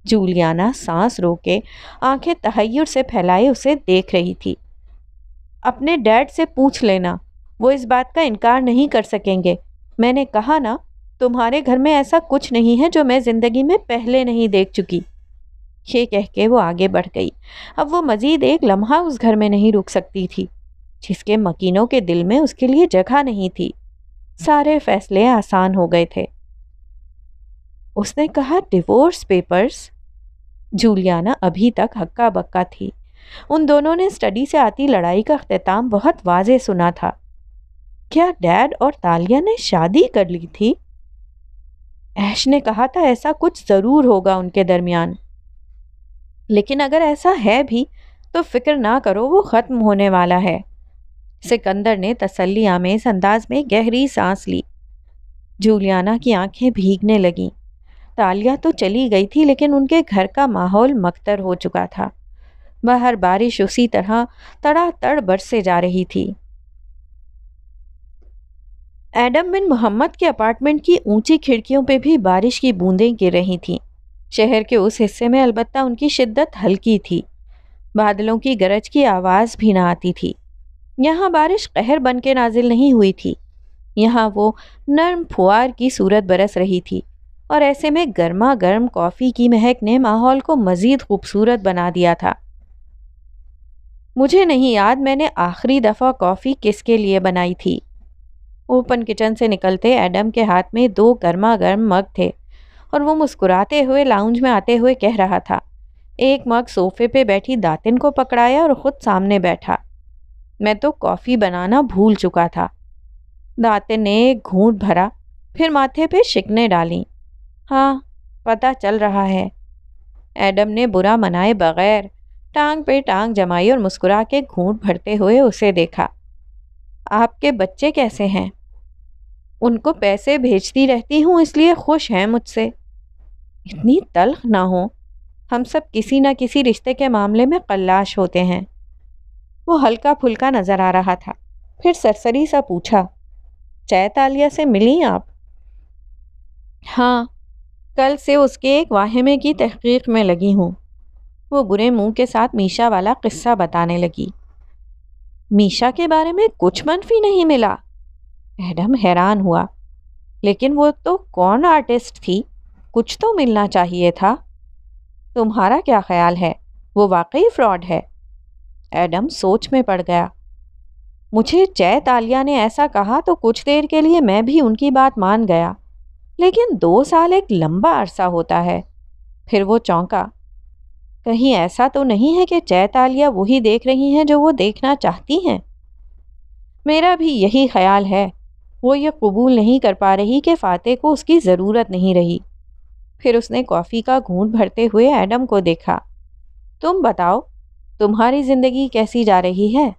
जूलियाना सांस रोके आंखें तहैर से फैलाए उसे देख रही थी अपने डैड से पूछ लेना वो इस बात का इनकार नहीं कर सकेंगे मैंने कहा ना तुम्हारे घर में ऐसा कुछ नहीं है जो मैं ज़िंदगी में पहले नहीं देख चुकी ये कह के वो आगे बढ़ गई अब वो मज़ीद एक लम्हा उस घर में नहीं रुक सकती थी जिसके मकीनों के दिल में उसके लिए जगह नहीं थी सारे फैसले आसान हो गए थे उसने कहा डिवोर्स पेपर्स जूलियाना अभी तक हक्का बक्का थी उन दोनों ने स्टडी से आती लड़ाई का अख्ताम बहुत वाजे सुना था क्या डैड और तालिया ने शादी कर ली थी ऐश ने कहा था तो ऐसा कुछ ज़रूर होगा उनके दरमियान लेकिन अगर ऐसा है भी तो फिक्र ना करो वो ख़त्म होने वाला है सिकंदर ने तसली आमेज अंदाज में गहरी सांस ली जूलियाना की आंखें भीगने लगीं तालिया तो चली गई थी लेकिन उनके घर का माहौल मकतर हो चुका था बाहर बारिश उसी तरह तड़ातड़ बरसे जा रही थी एडम बिन मोहम्मद के अपार्टमेंट की ऊंची खिड़कियों पे भी बारिश की बूंदें गिर रही थीं शहर के उस हिस्से में अलबत्ता उनकी शिद्दत हल्की थी बादलों की गरज की आवाज़ भी ना आती थी यहाँ बारिश कहर बन के नाजिल नहीं हुई थी यहाँ वो नर्म फुआर की सूरत बरस रही थी और ऐसे में गर्मा गर्म कॉफ़ी की महक ने माहौल को मज़ीद खूबसूरत बना दिया था मुझे नहीं याद मैंने आखिरी दफ़ा कॉफ़ी किसके लिए बनाई थी ओपन किचन से निकलते एडम के हाथ में दो गर्मा गर्म मग थे और वो मुस्कुराते हुए लाउंज में आते हुए कह रहा था एक मग सोफे पे बैठी दातिन को पकड़ाया और ख़ुद सामने बैठा मैं तो कॉफ़ी बनाना भूल चुका था दातिन ने घूंट भरा फिर माथे पे शिकने डाली हाँ पता चल रहा है एडम ने बुरा मनाए बगैर टांग पे टांग जमाई और मुस्कुरा के घूंट भरते हुए उसे देखा आपके बच्चे कैसे हैं उनको पैसे भेजती रहती हूँ इसलिए खुश हैं मुझसे इतनी तलख ना हो हम सब किसी ना किसी रिश्ते के मामले में कल्लाश होते हैं वो हल्का फुल्का नज़र आ रहा था फिर सरसरी सा पूछा चैतालिया से मिली आप हाँ कल से उसके एक वाहमे की तहकीक में लगी हूँ वो बुरे मुंह के साथ मीशा वाला किस्सा बताने लगी मीशा के बारे में कुछ मनफी नहीं मिला एडम हैरान हुआ लेकिन वो तो कौन आर्टिस्ट थी कुछ तो मिलना चाहिए था तुम्हारा क्या ख्याल है वो वाकई फ्रॉड है एडम सोच में पड़ गया मुझे चैत आलिया ने ऐसा कहा तो कुछ देर के लिए मैं भी उनकी बात मान गया लेकिन दो साल एक लंबा अरसा होता है फिर वो चौंका कहीं ऐसा तो नहीं है कि चैतालिया वही देख रही हैं जो वो देखना चाहती हैं मेरा भी यही ख्याल है वो ये कबूल नहीं कर पा रही कि फ़ाते को उसकी ज़रूरत नहीं रही फिर उसने कॉफ़ी का घूंट भरते हुए एडम को देखा तुम बताओ तुम्हारी ज़िंदगी कैसी जा रही है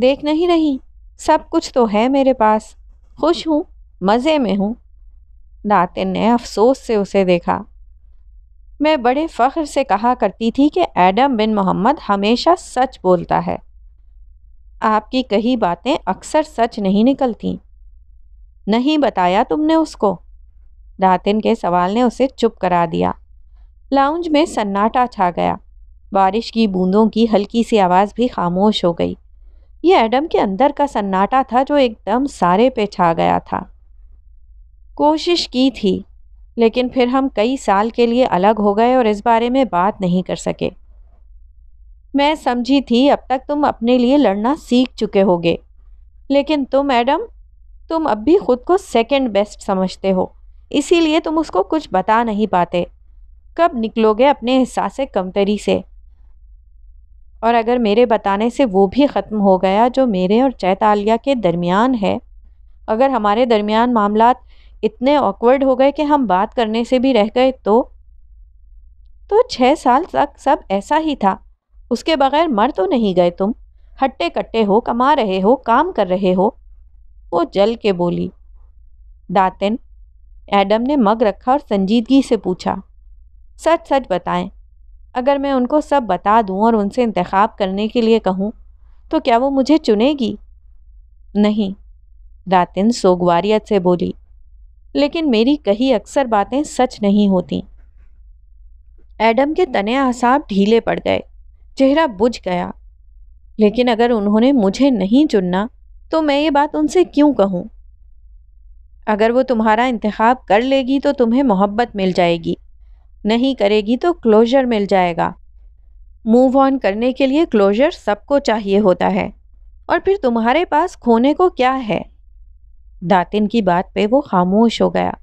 देख नहीं रही सब कुछ तो है मेरे पास खुश हूँ मज़े में हूँ नातिन ने अफसोस से उसे देखा मैं बड़े फ़ख्र से कहा करती थी कि एडम बिन मोहम्मद हमेशा सच बोलता है आपकी कही बातें अक्सर सच नहीं निकलती नहीं बताया तुमने उसको नातिन के सवाल ने उसे चुप करा दिया लाउंज में सन्नाटा छा गया बारिश की बूंदों की हल्की सी आवाज़ भी खामोश हो गई ये एडम के अंदर का सन्नाटा था जो एकदम सारे पे छा गया था कोशिश की थी लेकिन फिर हम कई साल के लिए अलग हो गए और इस बारे में बात नहीं कर सके मैं समझी थी अब तक तुम अपने लिए लड़ना सीख चुके होगे लेकिन तुम तो मैडम तुम अब भी खुद को सेकंड बेस्ट समझते हो इसीलिए तुम उसको कुछ बता नहीं पाते कब निकलोगे अपने एहसास कमतरी से और अगर मेरे बताने से वो भी ख़त्म हो गया जो मेरे और चैतालिया के दरमियान है अगर हमारे दरमियान मामला इतने ऑकवर्ड हो गए कि हम बात करने से भी रह गए तो तो छः साल तक सब ऐसा ही था उसके बगैर मर तो नहीं गए तुम हट्टे कट्टे हो कमा रहे हो काम कर रहे हो वो जल के बोली दातिन एडम ने मग रखा और संजीदगी से पूछा सच सच बताएं अगर मैं उनको सब बता दूं और उनसे इंतखब करने के लिए कहूं तो क्या वो मुझे चुनेगी नहीं दातिन सोगवारियत से बोली लेकिन मेरी कही अक्सर बातें सच नहीं होती एडम के तने असाब ढीले पड़ गए चेहरा बुझ गया लेकिन अगर उन्होंने मुझे नहीं चुनना तो मैं ये बात उनसे क्यों कहूँ अगर वो तुम्हारा इंतखब कर लेगी तो तुम्हें मोहब्बत मिल जाएगी नहीं करेगी तो क्लोजर मिल जाएगा मूव ऑन करने के लिए क्लोजर सबको चाहिए होता है और फिर तुम्हारे पास खोने को क्या है दातिन की बात पे वो खामोश हो गया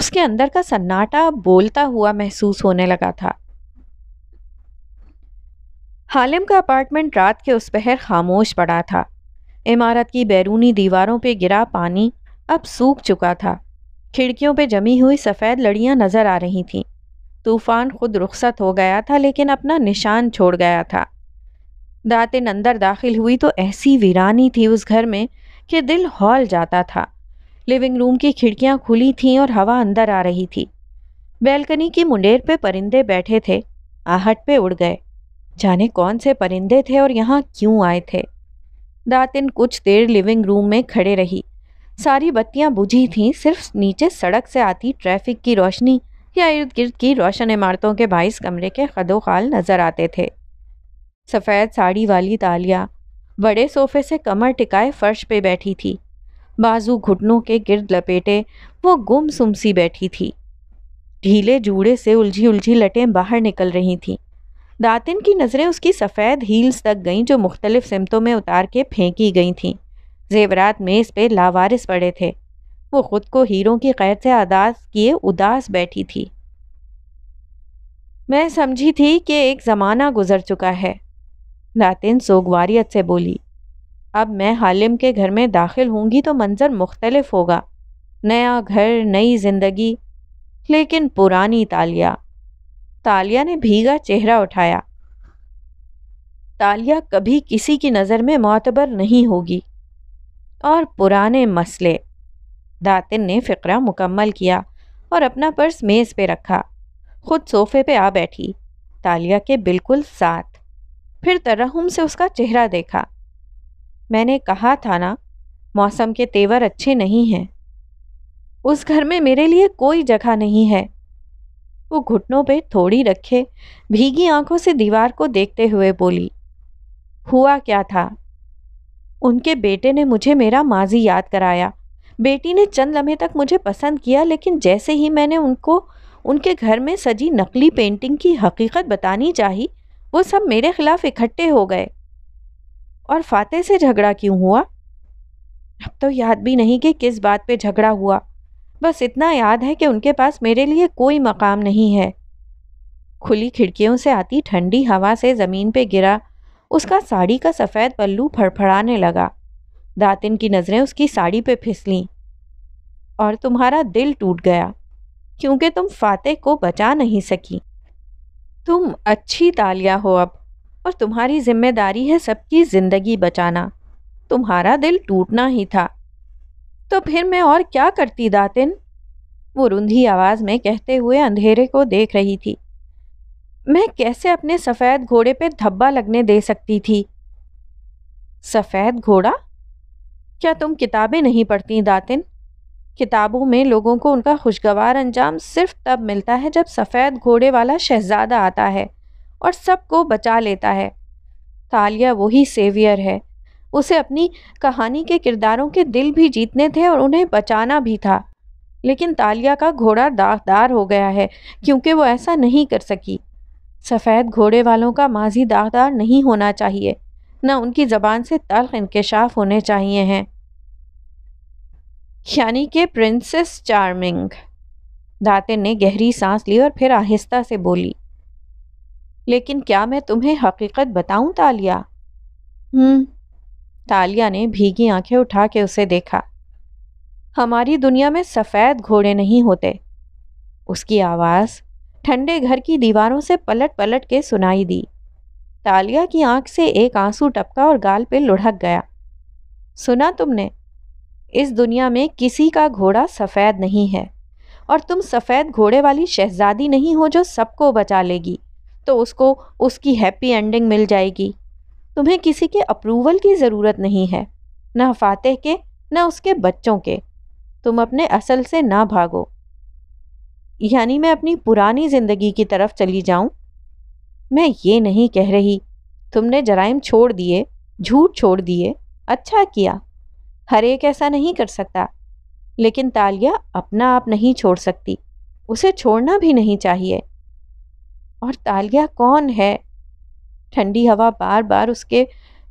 उसके अंदर का सन्नाटा बोलता हुआ महसूस होने लगा था हालिम का अपार्टमेंट रात के उस पहर खामोश पड़ा था इमारत की बैरूनी दीवारों पे गिरा पानी अब सूख चुका था खिड़कियों पे जमी हुई सफ़ेद लड़ियां नज़र आ रही थीं तूफ़ान खुद रुखसत हो गया था लेकिन अपना निशान छोड़ गया था दातिन अंदर दाखिल हुई तो ऐसी वीरानी थी उस घर में कि दिल हौल जाता था लिविंग रूम की खिड़कियां खुली थीं और हवा अंदर आ रही थी बैलकनी की मुंडेर पे परिंदे बैठे थे आहट पे उड़ गए जाने कौन से परिंदे थे और यहाँ क्यों आए थे दातिन कुछ देर लिविंग रूम में खड़े रही सारी बत्तियां बुझी थीं सिर्फ नीचे सड़क से आती ट्रैफिक की रोशनी या इर्द गिर्द की रोशन इमारतों के बाईस कमरे के खदोखाल नज़र आते थे सफ़ेद साड़ी वाली तालिया बड़े सोफे से कमर टिकाए फर्श पे बैठी थी बाजू घुटनों के गिर्द लपेटे वो गुम सुम सी बैठी थी ढीले जूड़े से उलझी उलझी लटें बाहर निकल रही थीं दातिन की नज़रें उसकी सफ़ेद हील्स तक गईं जो मुख्तलिफ सिमतों में उतार के फेंकी गई थीं जेवरात मेज़ पे लावारिस पड़े थे वो ख़ुद को हीरों की कैद से आदाज किए उदास बैठी थी मैं समझी थी कि एक ज़माना गुजर चुका है नातिन सोगवारीत से बोली अब मैं हालिम के घर में दाखिल होंगी तो मंज़र मुख्तलफ होगा नया घर नई ज़िंदगी लेकिन पुरानी तालिया तालिया ने भीगा चेहरा उठाया तालिया कभी किसी की नज़र में मोतबर नहीं होगी और पुराने मसले दातिन ने फ़िक्रा मुकम्मल किया और अपना पर्स मेज़ पे रखा खुद सोफ़े पे आ बैठी तालिया के बिल्कुल साथ फिर तरहुम से उसका चेहरा देखा मैंने कहा था ना मौसम के तेवर अच्छे नहीं हैं उस घर में मेरे लिए कोई जगह नहीं है वो घुटनों पे थोड़ी रखे भीगी आंखों से दीवार को देखते हुए बोली हुआ क्या था उनके बेटे ने मुझे मेरा माजी याद कराया बेटी ने चंद लम्हे तक मुझे पसंद किया लेकिन जैसे ही मैंने उनको उनके घर में सजी नकली पेंटिंग की हकीकत बतानी चाहिए वो सब मेरे खिलाफ इकट्ठे हो गए और फातेह से झगड़ा क्यों हुआ अब तो याद भी नहीं कि किस बात पे झगड़ा हुआ बस इतना याद है कि उनके पास मेरे लिए कोई मकाम नहीं है खुली खिड़कियों से आती ठंडी हवा से ज़मीन पे गिरा उसका साड़ी का सफ़ेद पल्लू फड़फड़ाने लगा दातिन की नज़रें उसकी साड़ी पे फिसली और तुम्हारा दिल टूट गया क्योंकि तुम फातेह को बचा नहीं सकी तुम अच्छी तालिया हो अब और तुम्हारी जिम्मेदारी है सबकी ज़िंदगी बचाना तुम्हारा दिल टूटना ही था तो फिर मैं और क्या करती दातिन वो रुंधी आवाज़ में कहते हुए अंधेरे को देख रही थी मैं कैसे अपने सफ़ेद घोड़े पे धब्बा लगने दे सकती थी सफ़ेद घोड़ा क्या तुम किताबें नहीं पढ़ती दातिन किताबों में लोगों को उनका खुशगवार अंजाम सिर्फ तब मिलता है जब सफ़ेद घोड़े वाला शहजादा आता है और सबको बचा लेता है तालिया वही सेवियर है उसे अपनी कहानी के किरदारों के दिल भी जीतने थे और उन्हें बचाना भी था लेकिन तालिया का घोड़ा दागदार हो गया है क्योंकि वो ऐसा नहीं कर सकी सफ़ेद घोड़े वालों का माजी दागदार नहीं होना चाहिए न उनकी ज़बान से तल्ख इनकशाफ होने चाहिए हैं यानी कि प्रिंसेस चार्मिंग दाते ने गहरी सांस ली और फिर आहिस्ता से बोली लेकिन क्या मैं तुम्हें हकीकत बताऊं तालिया हम्म तालिया ने भीगी आंखें उठा के उसे देखा हमारी दुनिया में सफ़ेद घोड़े नहीं होते उसकी आवाज़ ठंडे घर की दीवारों से पलट पलट के सुनाई दी तालिया की आंख से एक आंसू टपका और गाल पे लुढ़क गया सुना तुमने इस दुनिया में किसी का घोड़ा सफ़ेद नहीं है और तुम सफ़ेद घोड़े वाली शहजादी नहीं हो जो सबको बचा लेगी तो उसको उसकी हैप्पी एंडिंग मिल जाएगी तुम्हें किसी के अप्रूवल की ज़रूरत नहीं है न फातेह के न उसके बच्चों के तुम अपने असल से ना भागो यानी मैं अपनी पुरानी ज़िंदगी की तरफ चली जाऊं? मैं ये नहीं कह रही तुमने जराइम छोड़ दिए झूठ छोड़ दिए अच्छा किया हर एक ऐसा नहीं कर सकता लेकिन तालिया अपना आप नहीं छोड़ सकती उसे छोड़ना भी नहीं चाहिए और तालिया कौन है ठंडी हवा बार बार उसके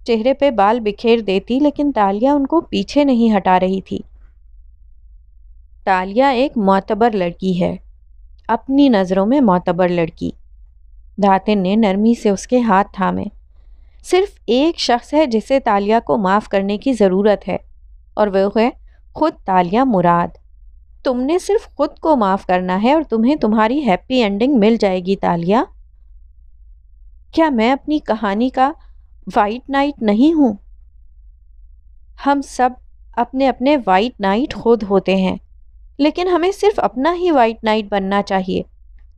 चेहरे पे बाल बिखेर देती लेकिन तालिया उनको पीछे नहीं हटा रही थी तालिया एक मोतबर लड़की है अपनी नज़रों में मोतबर लड़की धातिन ने नरमी से उसके हाथ थामे सिर्फ एक शख्स है जिसे तालिया को माफ़ करने की ज़रूरत है और वह है ख़ुद तालिया मुराद तुमने सिर्फ ख़ुद को माफ़ करना है और तुम्हें तुम्हारी हैप्पी एंडिंग मिल जाएगी तालिया क्या मैं अपनी कहानी का वाइट नाइट नहीं हूँ हम सब अपने अपने वाइट नाइट खुद होते हैं लेकिन हमें सिर्फ अपना ही वाइट नाइट बनना चाहिए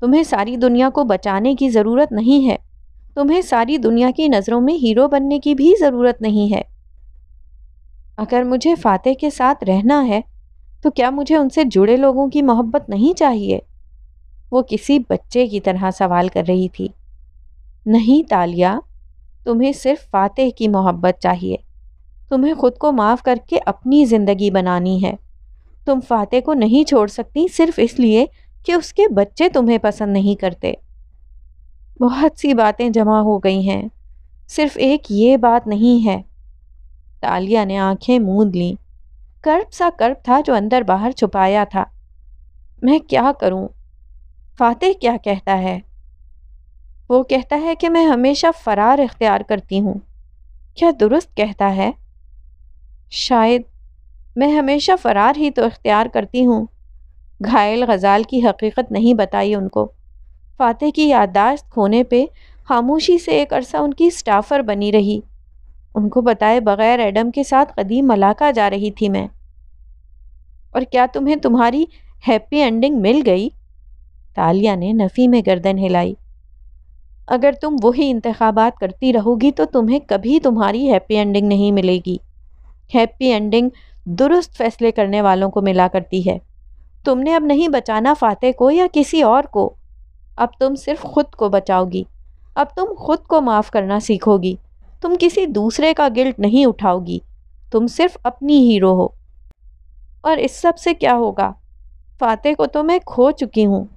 तुम्हें सारी दुनिया को बचाने की ज़रूरत नहीं है तुम्हें सारी दुनिया की नज़रों में हीरो बनने की भी ज़रूरत नहीं है अगर मुझे फ़ाते के साथ रहना है तो क्या मुझे उनसे जुड़े लोगों की मोहब्बत नहीं चाहिए वो किसी बच्चे की तरह सवाल कर रही थी नहीं तालिया तुम्हें सिर्फ फातेह की मोहब्बत चाहिए तुम्हें खुद को माफ़ करके अपनी ज़िंदगी बनानी है तुम फातेह को नहीं छोड़ सकती सिर्फ इसलिए कि उसके बच्चे तुम्हें पसंद नहीं करते बहुत सी बातें जमा हो गई हैं सिर्फ एक ये बात नहीं है तालिया ने आंखें मूंद लीं कर्ब सा कर्ब था जो अंदर बाहर छुपाया था मैं क्या करूं? फातेह क्या कहता है वो कहता है कि मैं हमेशा फ़रार इख्तियार करती हूँ क्या दुरुस्त कहता है शायद मैं हमेशा फ़रार ही तो इख्तियार करती हूँ घायल गज़ाल की हकीकत नहीं बताई उनको फातेह की याददाश्त खोने पे खामोशी से एक अरसा उनकी स्टाफ़र बनी रही उनको बताए बगैर एडम के साथ कदीम मलाका जा रही थी मैं और क्या तुम्हें तुम्हारी हैप्पी एंडिंग मिल गई तालिया ने नफ़ी में गर्दन हिलाई अगर तुम वही इंतबात करती रहोगी तो तुम्हें कभी तुम्हारी हैप्पी एंडिंग नहीं मिलेगी हैप्पी एंडिंग दुरुस्त फैसले करने वालों को मिला करती है तुमने अब नहीं बचाना फाते को या किसी और को अब तुम सिर्फ खुद को बचाओगी अब तुम खुद को माफ़ करना सीखोगी तुम किसी दूसरे का गिल्ट नहीं उठाओगी तुम सिर्फ अपनी हीरो हो और इस सब से क्या होगा फातेह को तो मैं खो चुकी हूँ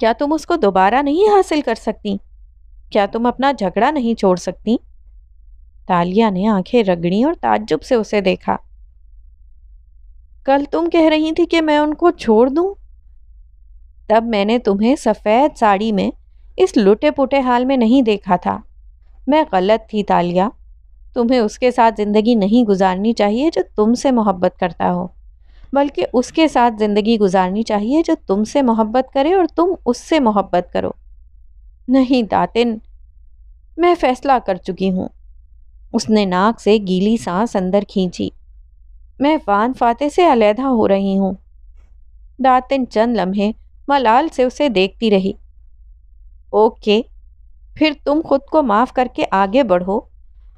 क्या तुम उसको दोबारा नहीं हासिल कर सकती क्या तुम अपना झगड़ा नहीं छोड़ सकती तालिया ने आंखें रगड़ी और ताज्जुब से उसे देखा कल तुम कह रही थी कि मैं उनको छोड़ दूं? तब मैंने तुम्हें सफ़ेद साड़ी में इस लुटे पुटे हाल में नहीं देखा था मैं गलत थी तालिया तुम्हें उसके साथ ज़िंदगी नहीं गुजारनी चाहिए जो तुमसे मोहब्बत करता हो बल्कि उसके साथ ज़िंदगी गुजारनी चाहिए जो तुमसे मोहब्बत करे और तुम उससे मोहब्बत करो नहीं दातिन मैं फ़ैसला कर चुकी हूँ उसने नाक से गीली सांस अंदर खींची मैं वान फाते से अलहदा हो रही हूँ दातिन चंद लम्हे मलाल से उसे देखती रही ओके फिर तुम खुद को माफ़ करके आगे बढ़ो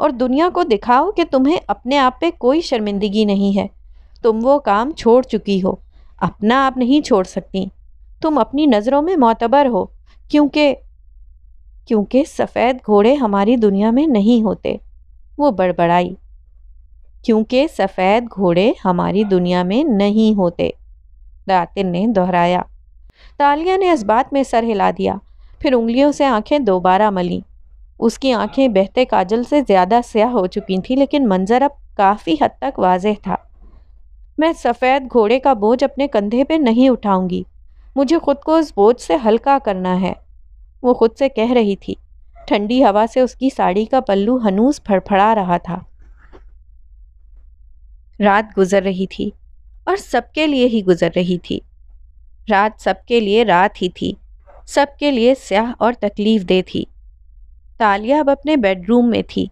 और दुनिया को दिखाओ कि तुम्हें अपने आप पे कोई शर्मिंदगी नहीं है तुम वो काम छोड़ चुकी हो अपना आप नहीं छोड़ सकती तुम अपनी नज़रों में मोतबर हो क्योंकि क्योंकि सफ़ेद घोड़े हमारी दुनिया में नहीं होते वो बड़बड़ाई क्योंकि सफ़ेद घोड़े हमारी दुनिया में नहीं होते दातिन ने दोहराया तालिया ने इस बात में सर हिला दिया फिर उंगलियों से आंखें दोबारा मली उसकी आंखें बहते काजल से ज़्यादा स्याह हो चुकी थीं लेकिन मंज़र अब काफ़ी हद तक वाजह था मैं सफ़ेद घोड़े का बोझ अपने कंधे पर नहीं उठाऊंगी मुझे खुद को उस बोझ से हल्का करना है वो खुद से कह रही थी ठंडी हवा से उसकी साड़ी का पल्लू हनूस फड़फड़ा रहा था रात गुजर रही थी और सबके लिए ही गुजर रही थी रात सबके लिए रात ही थी सबके लिए स्याह और तकलीफ दे थी तालिया अब अपने बेडरूम में थी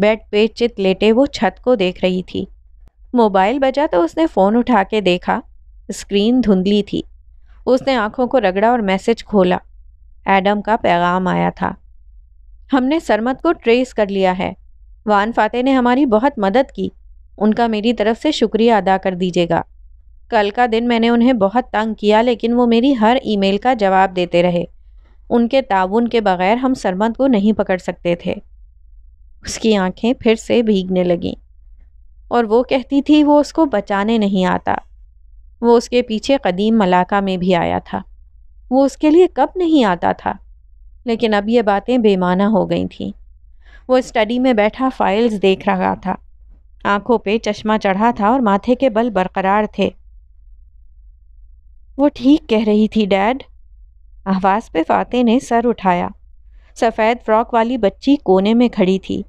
बेड पे चित लेटे वो छत को देख रही थी मोबाइल बजा तो उसने फ़ोन उठा के देखा स्क्रीन धुंधली थी उसने आंखों को रगड़ा और मैसेज खोला एडम का पैगाम आया था हमने सरमत को ट्रेस कर लिया है वान फाते ने हमारी बहुत मदद की उनका मेरी तरफ से शुक्रिया अदा कर दीजिएगा कल का दिन मैंने उन्हें बहुत तंग किया लेकिन वो मेरी हर ईमेल का जवाब देते रहे उनके ताउन के बगैर हम सरमद को नहीं पकड़ सकते थे उसकी आंखें फिर से भीगने लगीं और वो कहती थी वो उसको बचाने नहीं आता वो उसके पीछे कदीम मलाका में भी आया था वो उसके लिए कब नहीं आता था लेकिन अब ये बातें बेमाना हो गई थीं वो स्टडी में बैठा फाइल्स देख रहा था आंखों पे चश्मा चढ़ा था और माथे के बल बरकरार थे वो ठीक कह रही थी डैड आवाज़ पे फाते ने सर उठाया सफ़ेद फ्रॉक वाली बच्ची कोने में खड़ी थी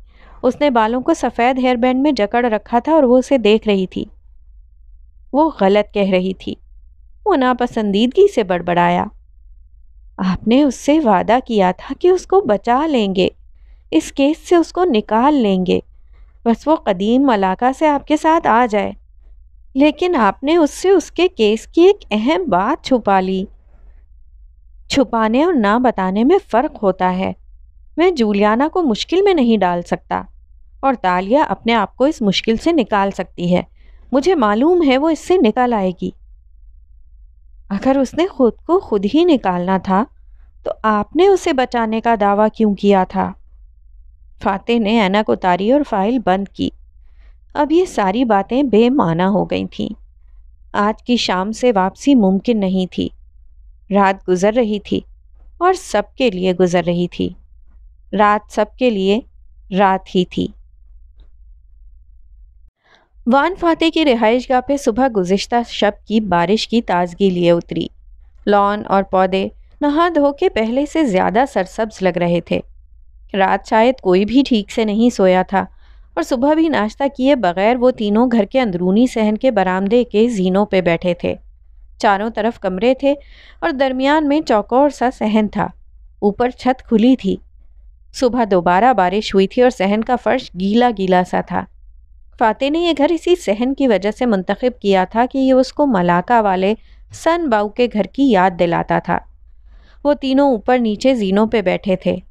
उसने बालों को सफ़ेद हेयर बैंड में जकड़ रखा था और वो उसे देख रही थी वो गलत कह रही थी वो नापसंदीदगी से बड़बड़ाया आपने उससे वादा किया था कि उसको बचा लेंगे इस केस से उसको निकाल लेंगे बस वो कदीम मलाका से आपके साथ आ जाए लेकिन आपने उससे उसके केस की एक अहम बात छुपा ली छुपाने और ना बताने में फ़र्क होता है मैं जूलियाना को मुश्किल में नहीं डाल सकता और तालिया अपने आप को इस मुश्किल से निकाल सकती है मुझे मालूम है वो इससे निकल आएगी अगर उसने खुद को खुद ही निकालना था तो आपने उसे बचाने का दावा क्यों किया था फाते ने को तारी और फाइल बंद की अब ये सारी बातें बेमाना हो गई थीं आज की शाम से वापसी मुमकिन नहीं थी रात गुजर रही थी और सबके लिए गुजर रही थी रात सबके लिए रात ही थी वान फाते की रिहाइश गाह पे सुबह गुजशत शब की बारिश की ताजगी लिए उतरी लॉन और पौधे नहा धो के पहले से ज़्यादा सरसब्ज लग रहे थे रात शायद कोई भी ठीक से नहीं सोया था और सुबह भी नाश्ता किए बगैर वो तीनों घर के अंदरूनी सहन के बरामदे के जीनों पे बैठे थे चारों तरफ कमरे थे और दरमियान में चौकोर सा सहन था ऊपर छत खुली थी सुबह दोबारा बारिश हुई थी और सहन का फर्श गीला गीला सा था फाते ने यह घर इसी सहन की वजह से मुंतखब किया था कि ये उसको मलाका वाले सन बाऊ के घर की याद दिलाता था वो तीनों ऊपर नीचे जीनों पे बैठे थे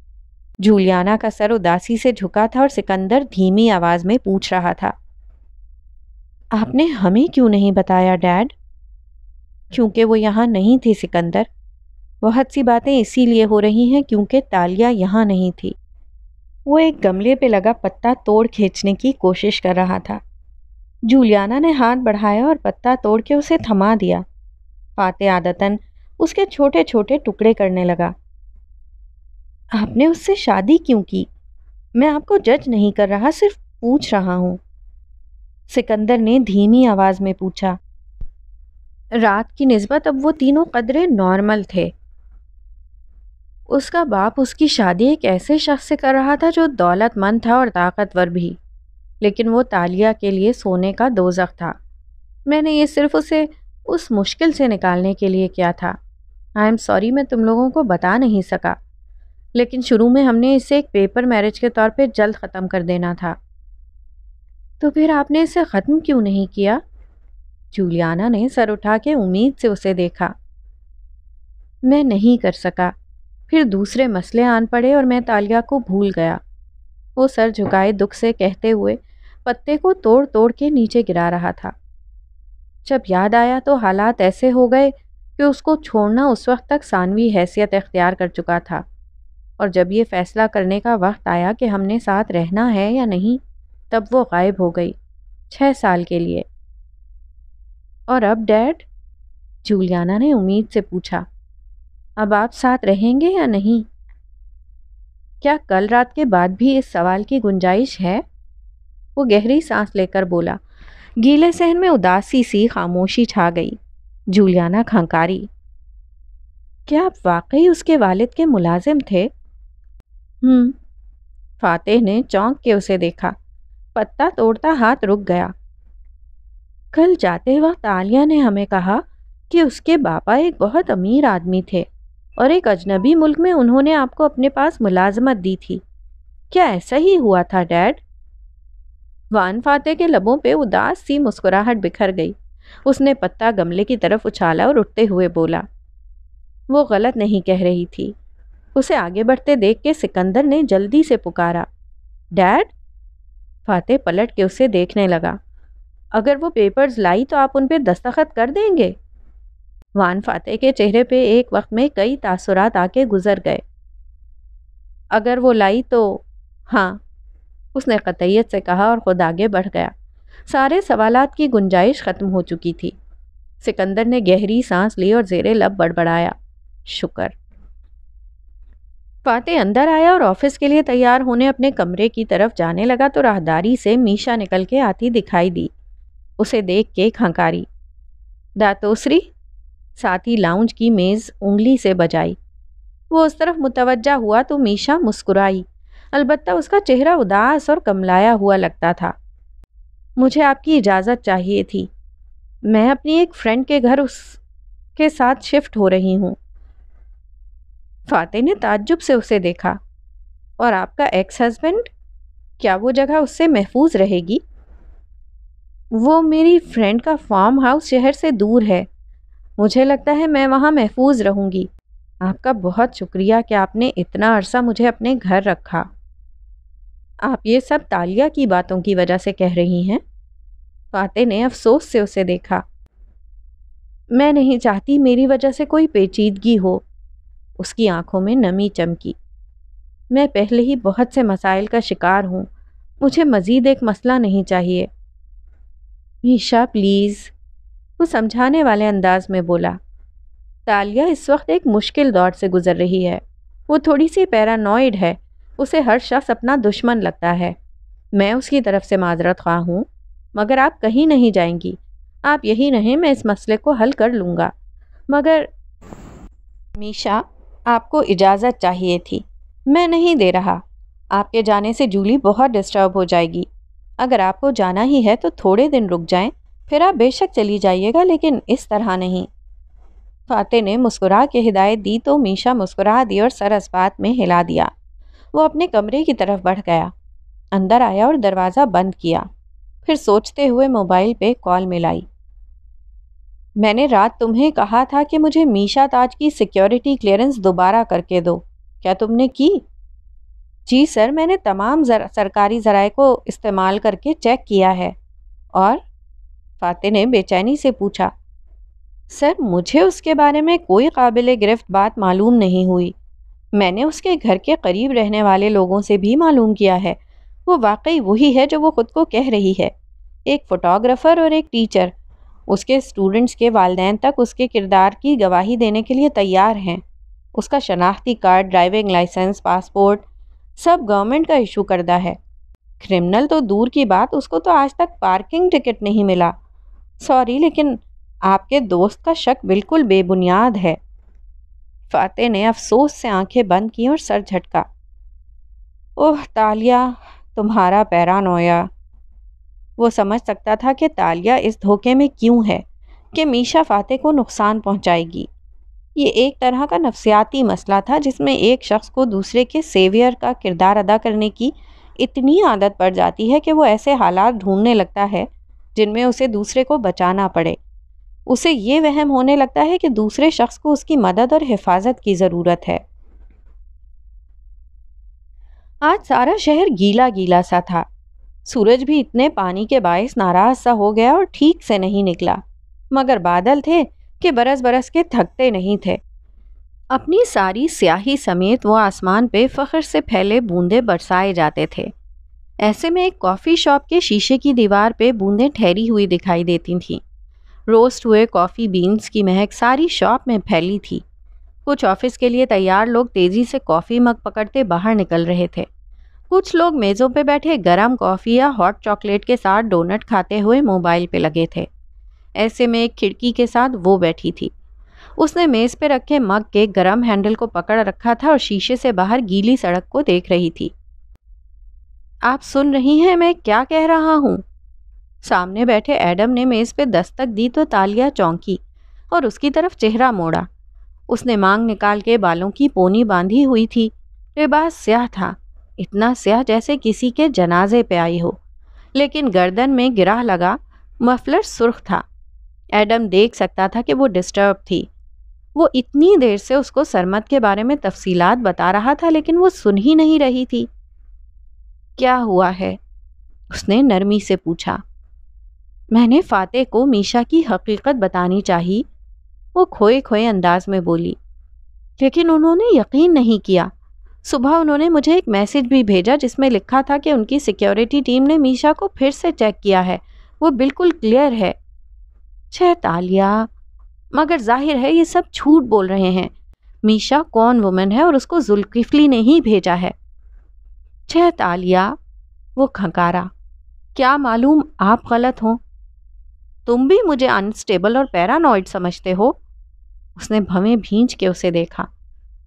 जूलियाना का सर उदासी से झुका था और सिकंदर धीमी आवाज में पूछ रहा था आपने हमें क्यों नहीं बताया डैड क्योंकि वो यहाँ नहीं थी सिकंदर बहुत सी बातें इसीलिए हो रही हैं क्योंकि तालिया यहाँ नहीं थी वो एक गमले पे लगा पत्ता तोड़ खींचने की कोशिश कर रहा था जूलियाना ने हाथ बढ़ाया और पत्ता तोड़ के उसे थमा दिया पाते आदतन उसके छोटे छोटे टुकड़े करने लगा आपने उससे शादी क्यों की मैं आपको जज नहीं कर रहा सिर्फ पूछ रहा हूँ सिकंदर ने धीमी आवाज़ में पूछा रात की नस्बत अब वो तीनों कदरे नॉर्मल थे उसका बाप उसकी शादी एक ऐसे शख्स से कर रहा था जो दौलतमंद था और ताकतवर भी लेकिन वो तालिया के लिए सोने का दोजख था मैंने ये सिर्फ उसे उस मुश्किल से निकालने के लिए किया था आई एम सॉरी मैं तुम लोगों को बता नहीं सका लेकिन शुरू में हमने इसे एक पेपर मैरिज के तौर पे जल्द ख़त्म कर देना था तो फिर आपने इसे ख़त्म क्यों नहीं किया जूलियाना ने सर उठा के उम्मीद से उसे देखा मैं नहीं कर सका फिर दूसरे मसले आन पड़े और मैं तालिया को भूल गया वो सर झुकाए दुख से कहते हुए पत्ते को तोड़ तोड़ के नीचे गिरा रहा था जब याद आया तो हालात ऐसे हो गए कि उसको छोड़ना उस वक्त तक सानवी हैसियत अख्तियार कर चुका था और जब ये फ़ैसला करने का वक्त आया कि हमने साथ रहना है या नहीं तब वो गायब हो गई छः साल के लिए और अब डैड जूलियाना ने उम्मीद से पूछा अब आप साथ रहेंगे या नहीं क्या कल रात के बाद भी इस सवाल की गुंजाइश है वो गहरी सांस लेकर बोला गीले सहन में उदासी सी खामोशी छा गई जूलियाना खंकारी क्या आप वाकई उसके वालिद के मुलाजिम थे हम्म फातेह ने चौंक के उसे देखा पत्ता तोड़ता हाथ रुक गया कल जाते वक्त आलिया ने हमें कहा कि उसके बापा एक बहुत अमीर आदमी थे और एक अजनबी मुल्क में उन्होंने आपको अपने पास मुलाजमत दी थी क्या ऐसा ही हुआ था डैड वान फाते के लबों पे उदास सी मुस्कुराहट बिखर गई उसने पत्ता गमले की तरफ उछाला और उठते हुए बोला वो गलत नहीं कह रही थी उसे आगे बढ़ते देख के सिकंदर ने जल्दी से पुकारा डैड फातेह पलट के उसे देखने लगा अगर वो पेपर्स लाई तो आप उन पर दस्तखत कर देंगे वान फातेह के चेहरे पे एक वक्त में कई तासुरात आके गुजर गए अगर वो लाई तो हाँ उसने कतैत से कहा और ख़ुद आगे बढ़ गया सारे सवालात की गुंजाइश ख़त्म हो चुकी थी सिकंदर ने गहरी सांस ली और जेरे लब बड़बड़ाया शुक्र पाते अंदर आया और ऑफिस के लिए तैयार होने अपने कमरे की तरफ जाने लगा तो राहदारी से मीशा निकल के आती दिखाई दी उसे देख के खंकारी दातोसरी साथी लाउंज की मेज़ उंगली से बजाई वो उस तरफ मुतवजा हुआ तो मीशा मुस्कुराई अलबत् उसका चेहरा उदास और कमलाया हुआ लगता था मुझे आपकी इजाज़त चाहिए थी मैं अपनी एक फ्रेंड के घर उस के साथ शिफ्ट हो रही हूँ फाते ने ताज्जुब से उसे देखा और आपका एक्स हस्बैंड क्या वो जगह उससे महफूज रहेगी वो मेरी फ्रेंड का फार्म हाउस शहर से दूर है मुझे लगता है मैं वहाँ महफूज रहूँगी आपका बहुत शुक्रिया कि आपने इतना अरसा मुझे अपने घर रखा आप ये सब तालिया की बातों की वजह से कह रही हैं फाते ने अफसोस से उसे देखा मैं नहीं चाहती मेरी वजह से कोई पेचीदगी हो उसकी आंखों में नमी चमकी मैं पहले ही बहुत से मसाइल का शिकार हूँ मुझे मज़ीद एक मसला नहीं चाहिए मीशा प्लीज़ वो समझाने वाले अंदाज में बोला तालिया इस वक्त एक मुश्किल दौर से गुज़र रही है वो थोड़ी सी पैरानॉइड है उसे हर शख्स अपना दुश्मन लगता है मैं उसकी तरफ से माजरत खा हूँ मगर आप कहीं नहीं जाएंगी आप यही रहें मैं इस मसले को हल कर लूँगा मगर मीशा आपको इजाज़त चाहिए थी मैं नहीं दे रहा आपके जाने से जूली बहुत डिस्टर्ब हो जाएगी अगर आपको जाना ही है तो थोड़े दिन रुक जाएं फिर आप बेशक चली जाइएगा लेकिन इस तरह नहीं फाते ने मुस्कुरा के हिदायत दी तो मीशा मुस्कुरा दी और सर बात में हिला दिया वो अपने कमरे की तरफ बढ़ गया अंदर आया और दरवाज़ा बंद किया फिर सोचते हुए मोबाइल पे कॉल मिलाई मैंने रात तुम्हें कहा था कि मुझे मीशा ताज की सिक्योरिटी क्लियरेंस दोबारा करके दो क्या तुमने की जी सर मैंने तमाम जर, सरकारी ज़राए को इस्तेमाल करके चेक किया है और फाते ने बेचैनी से पूछा सर मुझे उसके बारे में कोई काबिल गिरफ्त बात मालूम नहीं हुई मैंने उसके घर के करीब रहने वाले लोगों से भी मालूम किया है वो वाकई वही है जो वो ख़ुद को कह रही है एक फ़ोटोग्राफ़र और एक टीचर उसके स्टूडेंट्स के वालदेन तक उसके किरदार की गवाही देने के लिए तैयार हैं उसका शनाख्ती कार्ड ड्राइविंग लाइसेंस पासपोर्ट सब गवर्नमेंट का इशू करदा है क्रिमिनल तो दूर की बात उसको तो आज तक पार्किंग टिकट नहीं मिला सॉरी लेकिन आपके दोस्त का शक बिल्कुल बेबुनियाद है फाते ने अफसोस से आंखें बंद की और सर झटका ओह तालिया तुम्हारा पैरानोया वो समझ सकता था कि तालिया इस धोखे में क्यों है कि मीशा फातेह को नुकसान पहुंचाएगी ये एक तरह का नफसियाती मसला था जिसमें एक शख्स को दूसरे के सेवियर का किरदार अदा करने की इतनी आदत पड़ जाती है कि वो ऐसे हालात ढूंढने लगता है जिनमें उसे दूसरे को बचाना पड़े उसे ये वहम होने लगता है कि दूसरे शख्स को उसकी मदद और हिफाजत की ज़रूरत है आज सारा शहर गीला गीला सा था सूरज भी इतने पानी के बायस नाराज सा हो गया और ठीक से नहीं निकला मगर बादल थे कि बरस बरस के थकते नहीं थे अपनी सारी स्याही समेत वो आसमान पे फ़ख्र से फैले बूंदे बरसाए जाते थे ऐसे में एक कॉफ़ी शॉप के शीशे की दीवार पे बूंदें ठहरी हुई दिखाई देती थीं रोस्ट हुए कॉफ़ी बीन्स की महक सारी शॉप में फैली थी कुछ ऑफिस के लिए तैयार लोग तेज़ी से कॉफ़ी मग पकड़ते बाहर निकल रहे थे कुछ लोग मेज़ों पर बैठे गर्म कॉफ़ी या हॉट चॉकलेट के साथ डोनट खाते हुए मोबाइल पे लगे थे ऐसे में एक खिड़की के साथ वो बैठी थी उसने मेज़ पे रखे मग के गरम हैंडल को पकड़ रखा था और शीशे से बाहर गीली सड़क को देख रही थी आप सुन रही हैं मैं क्या कह रहा हूँ सामने बैठे एडम ने मेज़ पे दस्तक दी तो तालिया चौंकी और उसकी तरफ चेहरा मोड़ा उसने मांग निकाल के बालों की पोनी बांधी हुई थी लिबास स्याह था इतना स्याह जैसे किसी के जनाजे पे आई हो लेकिन गर्दन में गिराह लगा मफलर सुर्ख था एडम देख सकता था कि वो डिस्टर्ब थी वो इतनी देर से उसको सरमत के बारे में तफसीलात बता रहा था लेकिन वो सुन ही नहीं रही थी क्या हुआ है उसने नरमी से पूछा मैंने फाते को मीशा की हकीकत बतानी चाही वो खोए खोए अंदाज में बोली लेकिन उन्होंने यकीन नहीं किया सुबह उन्होंने मुझे एक मैसेज भी भेजा जिसमें लिखा था कि उनकी सिक्योरिटी टीम ने मीशा को फिर से चेक किया है वो बिल्कुल क्लियर है छह तालिया मगर जाहिर है ये सब झूठ बोल रहे हैं मीशा कौन वुमेन है और उसको जुल्किफली ने ही भेजा है छह तालिया वो खंकारा क्या मालूम आप गलत हो तुम भी मुझे अनस्टेबल और पैरानॉइड समझते हो उसने भवें भींच के उसे देखा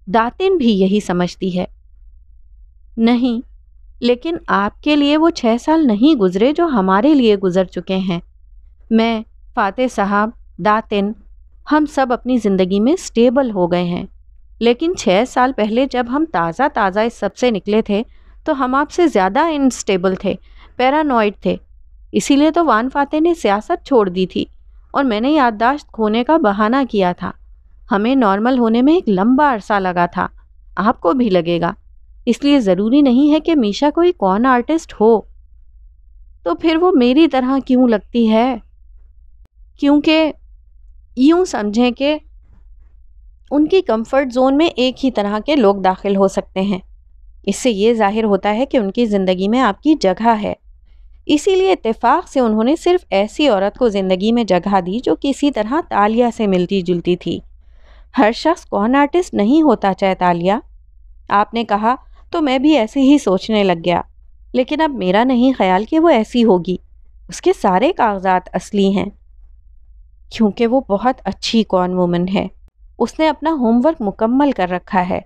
दातिन भी यही समझती है नहीं लेकिन आपके लिए वो छः साल नहीं गुजरे जो हमारे लिए गुजर चुके हैं मैं फ़ाते साहब दातिन हम सब अपनी ज़िंदगी में स्टेबल हो गए हैं लेकिन छः साल पहले जब हम ताज़ा ताज़ा इस सब से निकले थे तो हम आपसे ज़्यादा इनस्टेबल थे पैरानॉइड थे इसीलिए तो वान फाते ने सियासत छोड़ दी थी और मैंने याददाश्त खोने का बहाना किया था हमें नॉर्मल होने में एक लंबा अरसा लगा था आपको भी लगेगा इसलिए ज़रूरी नहीं है कि मीशा कोई कौन आर्टिस्ट हो तो फिर वो मेरी तरह क्यों लगती है क्योंकि यूं समझें कि उनकी कंफर्ट जोन में एक ही तरह के लोग दाखिल हो सकते हैं इससे ये जाहिर होता है कि उनकी ज़िंदगी में आपकी जगह है इसीलिए इत्तेफाक से उन्होंने सिर्फ ऐसी औरत को ज़िंदगी में जगह दी जो किसी तरह तालिया से मिलती जुलती थी हर शख्स कौन आर्टिस्ट नहीं होता चैतालिया आपने कहा तो मैं भी ऐसे ही सोचने लग गया लेकिन अब मेरा नहीं ख्याल कि वो ऐसी होगी उसके सारे कागजात असली हैं क्योंकि वो बहुत अच्छी कौन वुमन है उसने अपना होमवर्क मुकम्मल कर रखा है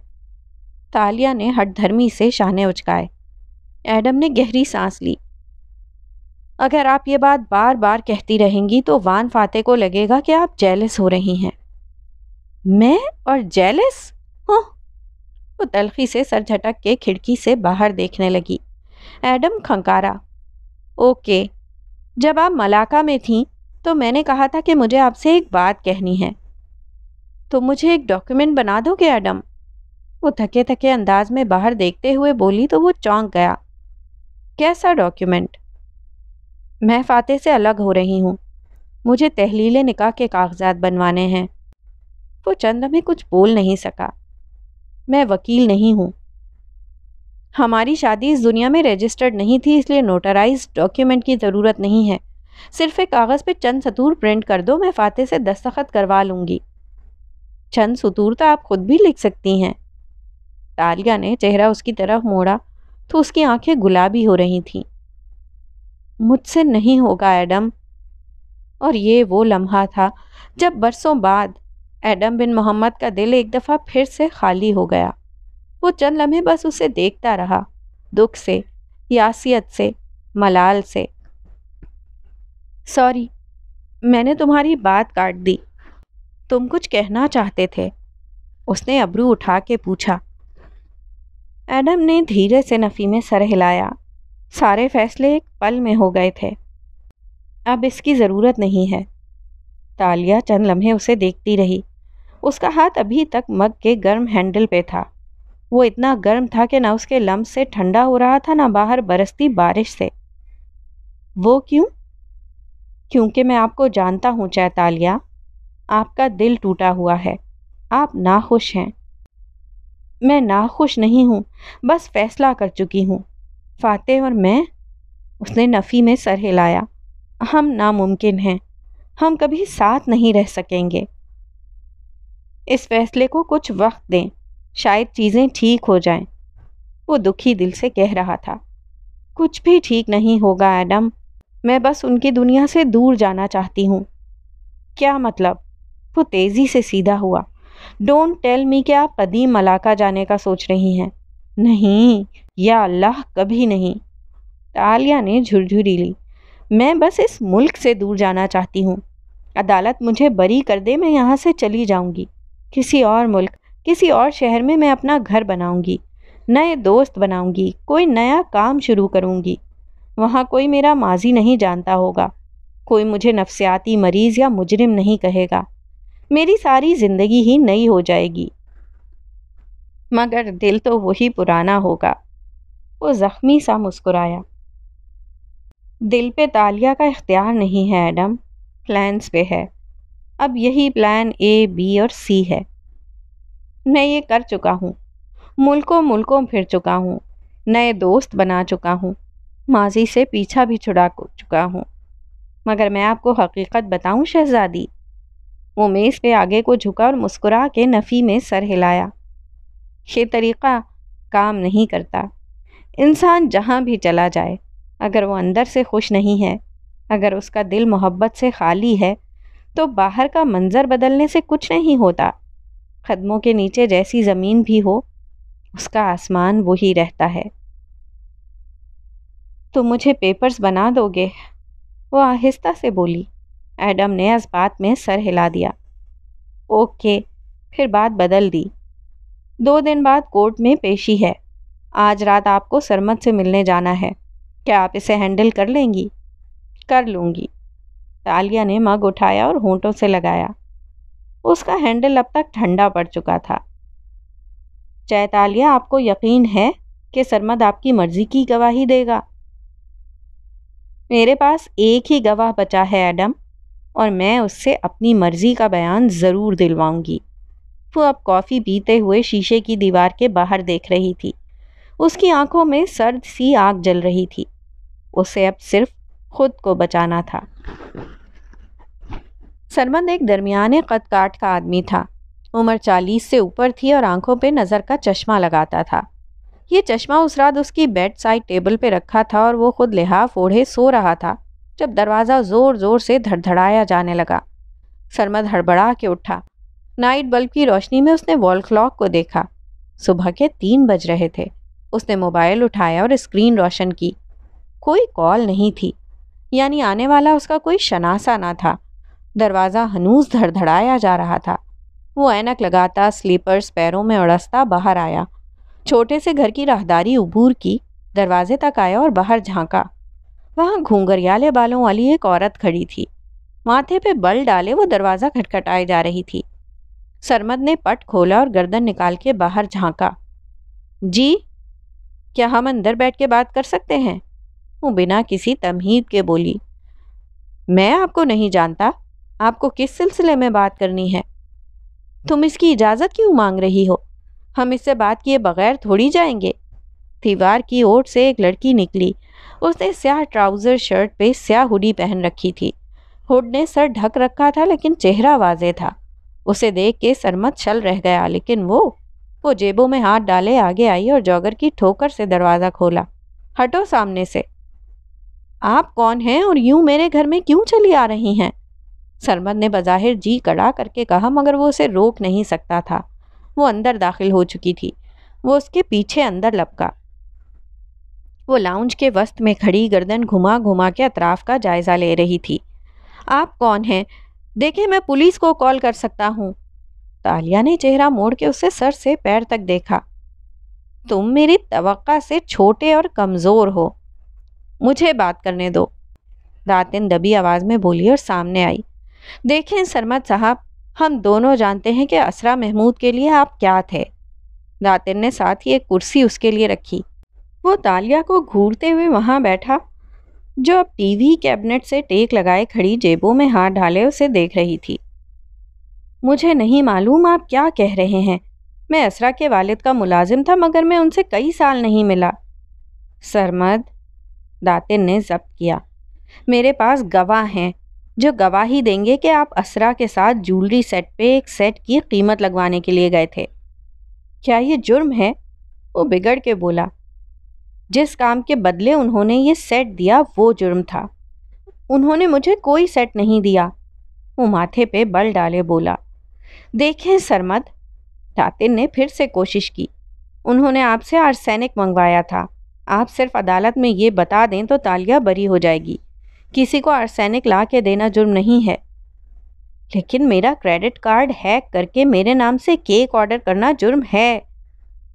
तालिया ने धर्मी से शाने उचकाए एडम ने गहरी सांस ली अगर आप ये बात बार बार कहती रहेंगी तो वान फाते को लगेगा कि आप जेलस हो रही हैं मैं और जेलस हूँ वो तलखी से सर झटक के खिड़की से बाहर देखने लगी एडम खंकारा ओके जब आप मलाका में थी तो मैंने कहा था कि मुझे आपसे एक बात कहनी है तो मुझे एक डॉक्यूमेंट बना दोगे एडम वो थके थके अंदाज में बाहर देखते हुए बोली तो वो चौंक गया कैसा डॉक्यूमेंट मैं फाते से अलग हो रही हूँ मुझे तहलील निका के कागजात बनवाने हैं वो तो चंद में कुछ बोल नहीं सका मैं वकील नहीं हूँ हमारी शादी इस दुनिया में रजिस्टर्ड नहीं थी इसलिए नोटराइज डॉक्यूमेंट की ज़रूरत नहीं है सिर्फ एक कागज़ पे चंद सतूर प्रिंट कर दो मैं फाते से दस्तखत करवा लूँगी चंद सतूर तो आप खुद भी लिख सकती हैं तालिया ने चेहरा उसकी तरफ मोड़ा तो उसकी आंखें गुलाबी हो रही थीं मुझसे नहीं होगा एडम और ये वो लम्हा था जब बरसों बाद एडम बिन मोहम्मद का दिल एक दफ़ा फिर से खाली हो गया वो चंद लम्हे बस उसे देखता रहा दुख से यासियत से मलाल से सॉरी मैंने तुम्हारी बात काट दी तुम कुछ कहना चाहते थे उसने अबरू उठा के पूछा एडम ने धीरे से नफ़ी में सर हिलाया सारे फैसले एक पल में हो गए थे अब इसकी ज़रूरत नहीं है तालिया चंद लम्हे उसे देखती रही उसका हाथ अभी तक मग के गर्म हैंडल पे था वो इतना गर्म था कि ना उसके लम्ब से ठंडा हो रहा था ना बाहर बरसती बारिश से वो क्यों क्योंकि मैं आपको जानता हूँ चैतालिया आपका दिल टूटा हुआ है आप नाखुश हैं मैं नाखुश नहीं हूँ बस फैसला कर चुकी हूँ फातेह और मैं उसने नफ़ी में सर हिलाया हम नामुमकिन हैं हम कभी साथ नहीं रह सकेंगे इस फैसले को कुछ वक्त दें शायद चीज़ें ठीक हो जाएं। वो दुखी दिल से कह रहा था कुछ भी ठीक नहीं होगा एडम मैं बस उनकी दुनिया से दूर जाना चाहती हूँ क्या मतलब वो तेज़ी से सीधा हुआ डोंट टेल मी कि आप कदीम मलाका जाने का सोच रही हैं नहीं या अल्लाह कभी नहीं तालिया ने झुरझुरी ली मैं बस इस मुल्क से दूर जाना चाहती हूँ अदालत मुझे बरी कर दे मैं यहाँ से चली जाऊँगी किसी और मुल्क किसी और शहर में मैं अपना घर बनाऊंगी नए दोस्त बनाऊंगी कोई नया काम शुरू करूंगी वहाँ कोई मेरा माजी नहीं जानता होगा कोई मुझे नफसियाती मरीज़ या मुजरिम नहीं कहेगा मेरी सारी ज़िंदगी ही नई हो जाएगी मगर दिल तो वही पुराना होगा वो ज़ख्मी सा मुस्कुराया दिल पे तालिया का इख्तियार नहीं है एडम प्लान्स पे है अब यही प्लान ए बी और सी है मैं ये कर चुका हूँ मुल्कों मुल्कों फिर चुका हूँ नए दोस्त बना चुका हूँ माजी से पीछा भी छुड़ा चुका हूँ मगर मैं आपको हकीकत बताऊँ शहजादी वो मेज़ पे आगे को झुका और मुस्कुरा के नफ़ी में सर हिलाया ये तरीक़ा काम नहीं करता इंसान जहाँ भी चला जाए अगर वो अंदर से खुश नहीं है अगर उसका दिल मोहब्बत से खाली है तो बाहर का मंज़र बदलने से कुछ नहीं होता कदमों के नीचे जैसी ज़मीन भी हो उसका आसमान वही रहता है तो मुझे पेपर्स बना दोगे वो आहिस्ता से बोली एडम ने इस बात में सर हिला दिया ओके फिर बात बदल दी दो दिन बाद कोर्ट में पेशी है आज रात आपको सरमत से मिलने जाना है क्या आप इसे हैंडल कर लेंगी कर लूँगी आलिया ने मग उठाया और होंठों से लगाया उसका हैंडल अब तक ठंडा पड़ चुका था चैतालिया आपको यकीन है कि सरमद आपकी मर्जी की गवाही देगा मेरे पास एक ही गवाह बचा है एडम और मैं उससे अपनी मर्जी का बयान ज़रूर दिलवाऊंगी वो अब कॉफ़ी पीते हुए शीशे की दीवार के बाहर देख रही थी उसकी आंखों में सर्द सी आग जल रही थी उसे अब सिर्फ खुद को बचाना था सरमंद एक दरमियाने कद काट का आदमी था उम्र चालीस से ऊपर थी और आंखों पर नज़र का चश्मा लगाता था ये चश्मा उस रात उसकी बेड साइड टेबल पर रखा था और वो खुद लिहाफ ओढ़े सो रहा था जब दरवाज़ा ज़ोर ज़ोर से धड़धड़ाया जाने लगा सरमद हड़बड़ा के उठा नाइट बल्ब की रोशनी में उसने वॉल क्लॉक को देखा सुबह के तीन बज रहे थे उसने मोबाइल उठाया और स्क्रीन रोशन की कोई कॉल नहीं थी यानी आने वाला उसका कोई शनासा ना था दरवाज़ा हनूस धड़धड़ाया जा रहा था वो ऐनक लगाता स्लीपर्स पैरों में उड़सता बाहर आया छोटे से घर की राहदारी उबूर की दरवाजे तक आया और बाहर झांका वहाँ घूंघरियाले बालों वाली एक औरत खड़ी थी माथे पे बल डाले वो दरवाज़ा खटखटाए जा रही थी सरमद ने पट खोला और गर्दन निकाल के बाहर झांका जी क्या हम अंदर बैठ के बात कर सकते हैं हूँ बिना किसी तमहीद के बोली मैं आपको नहीं जानता आपको किस सिलसिले में बात करनी है तुम इसकी इजाज़त क्यों मांग रही हो हम इससे बात किए बगैर थोड़ी जाएंगे दीवार की ओर से एक लड़की निकली उसने स्याह ट्राउज़र शर्ट पे स्याह हुडी पहन रखी थी हुड ने सर ढक रखा था लेकिन चेहरा वाजे था उसे देख के सरमत छल रह गया लेकिन वो वो जेबों में हाथ डाले आगे आई और जॉगर की ठोकर से दरवाज़ा खोला हटो सामने से आप कौन हैं और यूं मेरे घर में क्यों चली आ रही हैं सरमद ने बज़ाहिर जी कड़ा करके कहा मगर वो उसे रोक नहीं सकता था वो अंदर दाखिल हो चुकी थी वो उसके पीछे अंदर लपका वो लाउंज के वस्त में खड़ी गर्दन घुमा घुमा के अतराफ का जायज़ा ले रही थी आप कौन हैं देखिए मैं पुलिस को कॉल कर सकता हूँ तालिया ने चेहरा मोड़ के उसे सर से पैर तक देखा तुम मेरी तवक्का से छोटे और कमज़ोर हो मुझे बात करने दो दातिन दबी आवाज़ में बोली और सामने आई देखें सरमद साहब हम दोनों जानते हैं कि असरा महमूद के लिए आप क्या थे दातिन ने साथ ही एक कुर्सी उसके लिए रखी वो तालिया को घूरते हुए वहाँ बैठा जो अब टीवी कैबिनेट से टेक लगाए खड़ी जेबों में हाथ ढाले उसे देख रही थी मुझे नहीं मालूम आप क्या कह रहे हैं मैं असरा के वालिद का मुलाजिम था मगर मैं उनसे कई साल नहीं मिला सरमद दातिर ने जब्त किया मेरे पास गवाह हैं जो गवाही देंगे कि आप असरा के साथ जूलरी सेट पे एक सेट की कीमत लगवाने के लिए गए थे क्या ये जुर्म है वो बिगड़ के बोला जिस काम के बदले उन्होंने ये सेट दिया वो जुर्म था उन्होंने मुझे कोई सेट नहीं दिया वो माथे पे बल डाले बोला देखें सरमद दातिन ने फिर से कोशिश की उन्होंने आपसे आर्सेनिक मंगवाया था आप सिर्फ अदालत में ये बता दें तो तालिया बरी हो जाएगी किसी को आर्सैनिक ला के देना जुर्म नहीं है लेकिन मेरा क्रेडिट कार्ड हैक करके मेरे नाम से केक ऑर्डर करना जुर्म है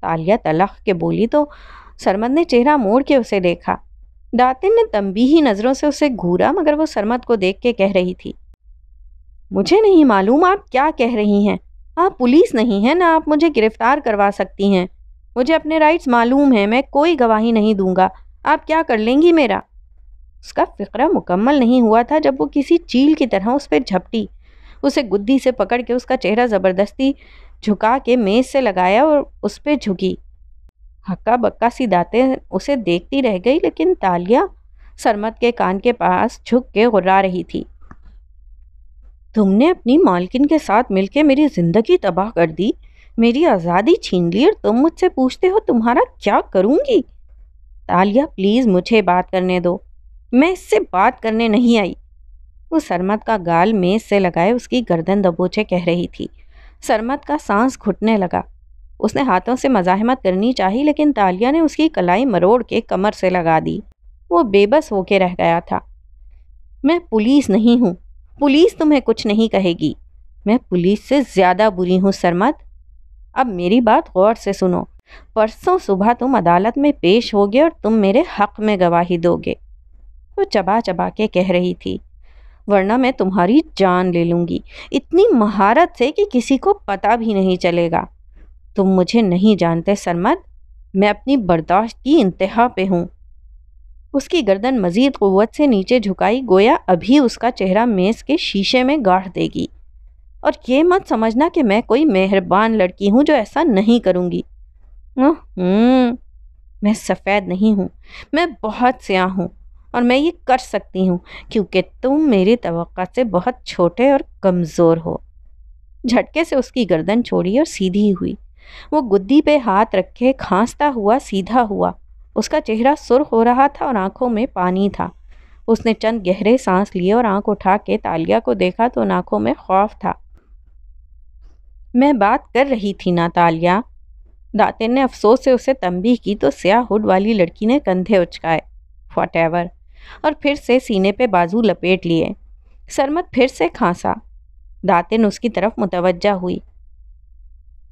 तालिया तलख के बोली तो सरमद ने चेहरा मोड़ के उसे देखा दातिन ने तंबीही नज़रों से उसे घूरा मगर वो सरमद को देख के कह रही थी मुझे नहीं मालूम आप क्या कह रही हैं आप पुलिस नहीं हैं ना आप मुझे गिरफ्तार करवा सकती हैं मुझे अपने राइट्स मालूम है मैं कोई गवाही नहीं दूंगा आप क्या कर लेंगी मेरा उसका फ़िक्रा मुकम्मल नहीं हुआ था जब वो किसी चील की तरह उस पर झपटी उसे गुद्दी से पकड़ के उसका चेहरा ज़बरदस्ती झुका के मेज़ से लगाया और उस पर झुकी हक्का बक्का सी दाते उसे देखती रह गई लेकिन तालिया सरमत के कान के पास झुक के गुर्रा रही थी तुमने अपनी मालकिन के साथ मिलके मेरी ज़िंदगी तबाह कर दी मेरी आज़ादी छीन ली और तुम मुझसे पूछते हो तुम्हारा क्या करूँगी तालिया प्लीज़ मुझे बात करने दो मैं इससे बात करने नहीं आई वो सरमत का गाल मेज से लगाए उसकी गर्दन दबोचे कह रही थी सरमत का सांस घुटने लगा उसने हाथों से मजाहमत करनी चाहिए लेकिन तालिया ने उसकी कलाई मरोड़ के कमर से लगा दी वो बेबस होके रह गया था मैं पुलिस नहीं हूँ पुलिस तुम्हें कुछ नहीं कहेगी मैं पुलिस से ज़्यादा बुरी हूँ सरमत अब मेरी बात गौर से सुनो परसों सुबह तुम अदालत में पेश होगे और तुम मेरे हक में गवाही दोगे वो चबा चबा के कह रही थी वरना मैं तुम्हारी जान ले लूँगी इतनी महारत से कि किसी को पता भी नहीं चलेगा तुम मुझे नहीं जानते सरमद मैं अपनी बर्दाश्त की इंतहा पे हूँ उसकी गर्दन मज़ीद क़वत से नीचे झुकाई गोया अभी उसका चेहरा मेज़ के शीशे में गाढ़ देगी और ये मत समझना कि मैं कोई मेहरबान लड़की हूँ जो ऐसा नहीं करूँगी हम्म, मैं सफ़ेद नहीं हूँ मैं बहुत स्याह हूँ और मैं ये कर सकती हूँ क्योंकि तुम मेरी तो से बहुत छोटे और कमज़ोर हो झटके से उसकी गर्दन छोड़ी और सीधी हुई वो गुद्दी पे हाथ रखे खांसता हुआ सीधा हुआ उसका चेहरा सुर्ख हो रहा था और आंखों में पानी था उसने चंद गहरे सांस लिए और आंख उठा के तालिया को देखा तो आंखों में खौफ था मैं बात कर रही थी ना तालिया दातिन ने अफसोस से उसे तंबी की तो स्याह हुड वाली लड़की ने कंधे उचकाए वॉट और फिर से सीने पे बाजू लपेट लिए सरमत फिर से खांसा दातिन उसकी तरफ मुतवजा हुई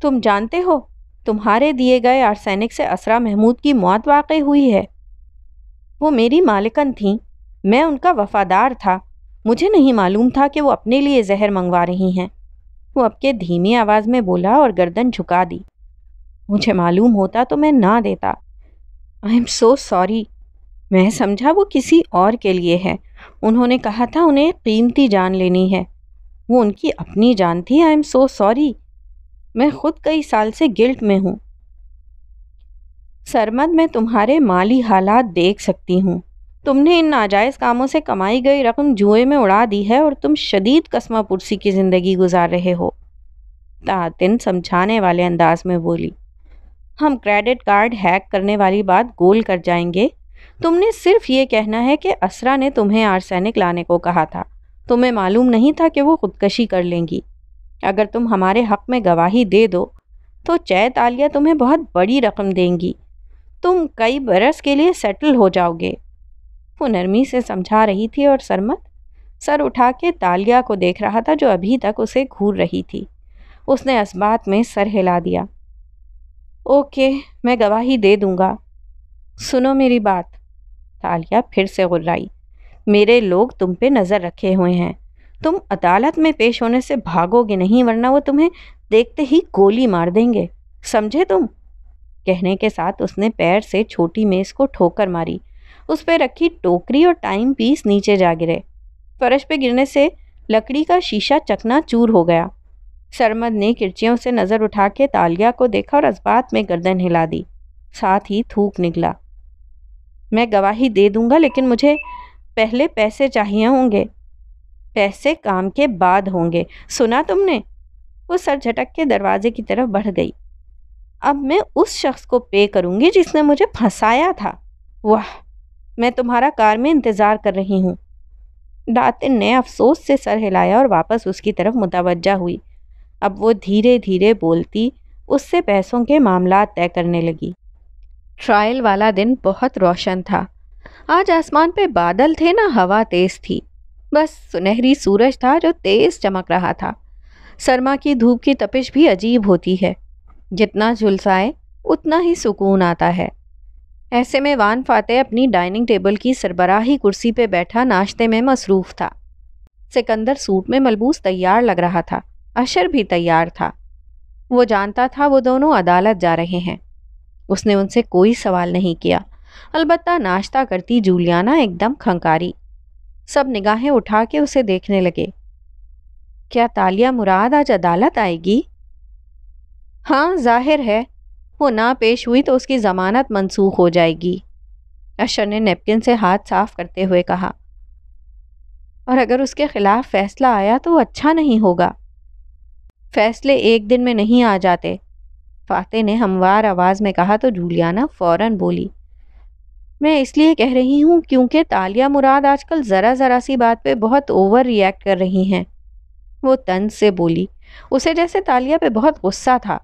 तुम जानते हो तुम्हारे दिए गए आर्सैनिक से असरा महमूद की मौत वाकई हुई है वो मेरी मालिकन थी मैं उनका वफ़ादार था मुझे नहीं मालूम था कि वो अपने लिए जहर मंगवा रही हैं वो आपके धीमी आवाज़ में बोला और गर्दन झुका दी मुझे मालूम होता तो मैं ना देता आई एम सो सॉरी मैं समझा वो किसी और के लिए है उन्होंने कहा था उन्हें कीमती जान लेनी है वो उनकी अपनी जान थी आई एम सो सॉरी मैं खुद कई साल से गिल्ट में हूँ सरमद मैं तुम्हारे माली हालात देख सकती हूँ तुमने इन नाजायज़ कामों से कमाई गई रकम जुए में उड़ा दी है और तुम शदीद कस्मा पुरसी की ज़िंदगी गुजार रहे हो तातिन समझाने वाले अंदाज में बोली हम क्रेडिट कार्ड हैक करने वाली बात गोल कर जाएंगे तुमने सिर्फ ये कहना है कि असरा ने तुम्हें आर्सैनिक लाने को कहा था तुम्हें मालूम नहीं था कि वो खुदकशी कर लेंगी अगर तुम हमारे हक में गवाही दे दो तो चैत आलिया तुम्हें बहुत बड़ी रकम देंगी तुम कई बरस के लिए सेटल हो जाओगे वो नरमी से समझा रही थी और सरमत सर उठा के तालिया को देख रहा था जो अभी तक उसे घूर रही थी उसने असबात में सर हिला दिया ओके मैं गवाही दे दूँगा सुनो मेरी बात तालिया फिर से गुर्राई मेरे लोग तुम पे नज़र रखे हुए हैं तुम अदालत में पेश होने से भागोगे नहीं वरना वो तुम्हें देखते ही गोली मार देंगे समझे तुम कहने के साथ उसने पैर से छोटी मेज़ को ठोकर मारी उस पर रखी टोकरी और टाइम पीस नीचे जा गिरे फर्श पे गिरने से लकड़ी का शीशा चकना चूर हो गया सरमद ने किरचियों से नज़र उठा के तालिया को देखा और अस्बात में गर्दन हिला दी साथ ही थूक निकला मैं गवाही दे दूंगा लेकिन मुझे पहले पैसे चाहिए होंगे पैसे काम के बाद होंगे सुना तुमने वो सर झटक के दरवाजे की तरफ बढ़ गई अब मैं उस शख्स को पे करूंगी जिसने मुझे फंसाया था वाह मैं तुम्हारा कार में इंतज़ार कर रही हूँ दातिन ने अफसोस से सर हिलाया और वापस उसकी तरफ मुतवजा हुई अब वो धीरे धीरे बोलती उससे पैसों के मामला तय करने लगी ट्रायल वाला दिन बहुत रोशन था आज आसमान पे बादल थे ना हवा तेज़ थी बस सुनहरी सूरज था जो तेज़ चमक रहा था सरमा की धूप की तपिश भी अजीब होती है जितना झुलसाए उतना ही सुकून आता है ऐसे में वान फाते अपनी डाइनिंग टेबल की सरबराही कुर्सी पर बैठा नाश्ते में मसरूफ़ था सिकंदर सूट में मलबूस तैयार लग रहा था अशर भी तैयार था वो जानता था वो दोनों अदालत जा रहे हैं उसने उनसे कोई सवाल नहीं किया अलबत्ता नाश्ता करती जूलियाना एकदम खंकारी सब निगाहें उठा के उसे देखने लगे क्या तालिया मुराद आज अदालत आएगी हाँ जाहिर है वो ना पेश हुई तो उसकी ज़मानत मनसूख हो जाएगी अशर ने नेपकिन से हाथ साफ करते हुए कहा और अगर उसके ख़िलाफ़ फ़ैसला आया तो अच्छा नहीं होगा फ़ैसले एक दिन में नहीं आ जाते फाते ने हमवार आवाज़ में कहा तो जूलियाना फौरन बोली मैं इसलिए कह रही हूँ क्योंकि तालिया मुराद आजकल ज़रा ज़रा सी बात पे बहुत ओवर रिएक्ट कर रही हैं वो तंज से बोली उसे जैसे तालिया पे बहुत गुस्सा था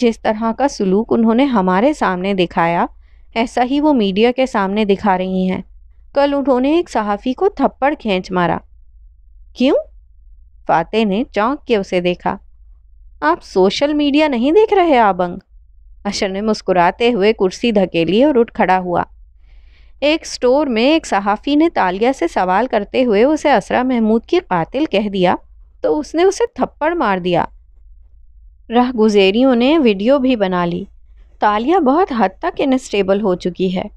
जिस तरह का सलूक उन्होंने हमारे सामने दिखाया ऐसा ही वो मीडिया के सामने दिखा रही हैं कल उन्होंने एक सहाफ़ी को थप्पड़ खींच मारा क्यों फाते ने चौंक के उसे देखा आप सोशल मीडिया नहीं देख रहे आबंग अशर ने मुस्कुराते हुए कुर्सी धकेली और उठ खड़ा हुआ एक स्टोर में एक सहाफ़ी ने तालिया से सवाल करते हुए उसे असरा महमूद की कातिल कह दिया तो उसने उसे थप्पड़ मार दिया रह गुजेरियों ने वीडियो भी बना ली तालिया बहुत हद तक इनस्टेबल हो चुकी है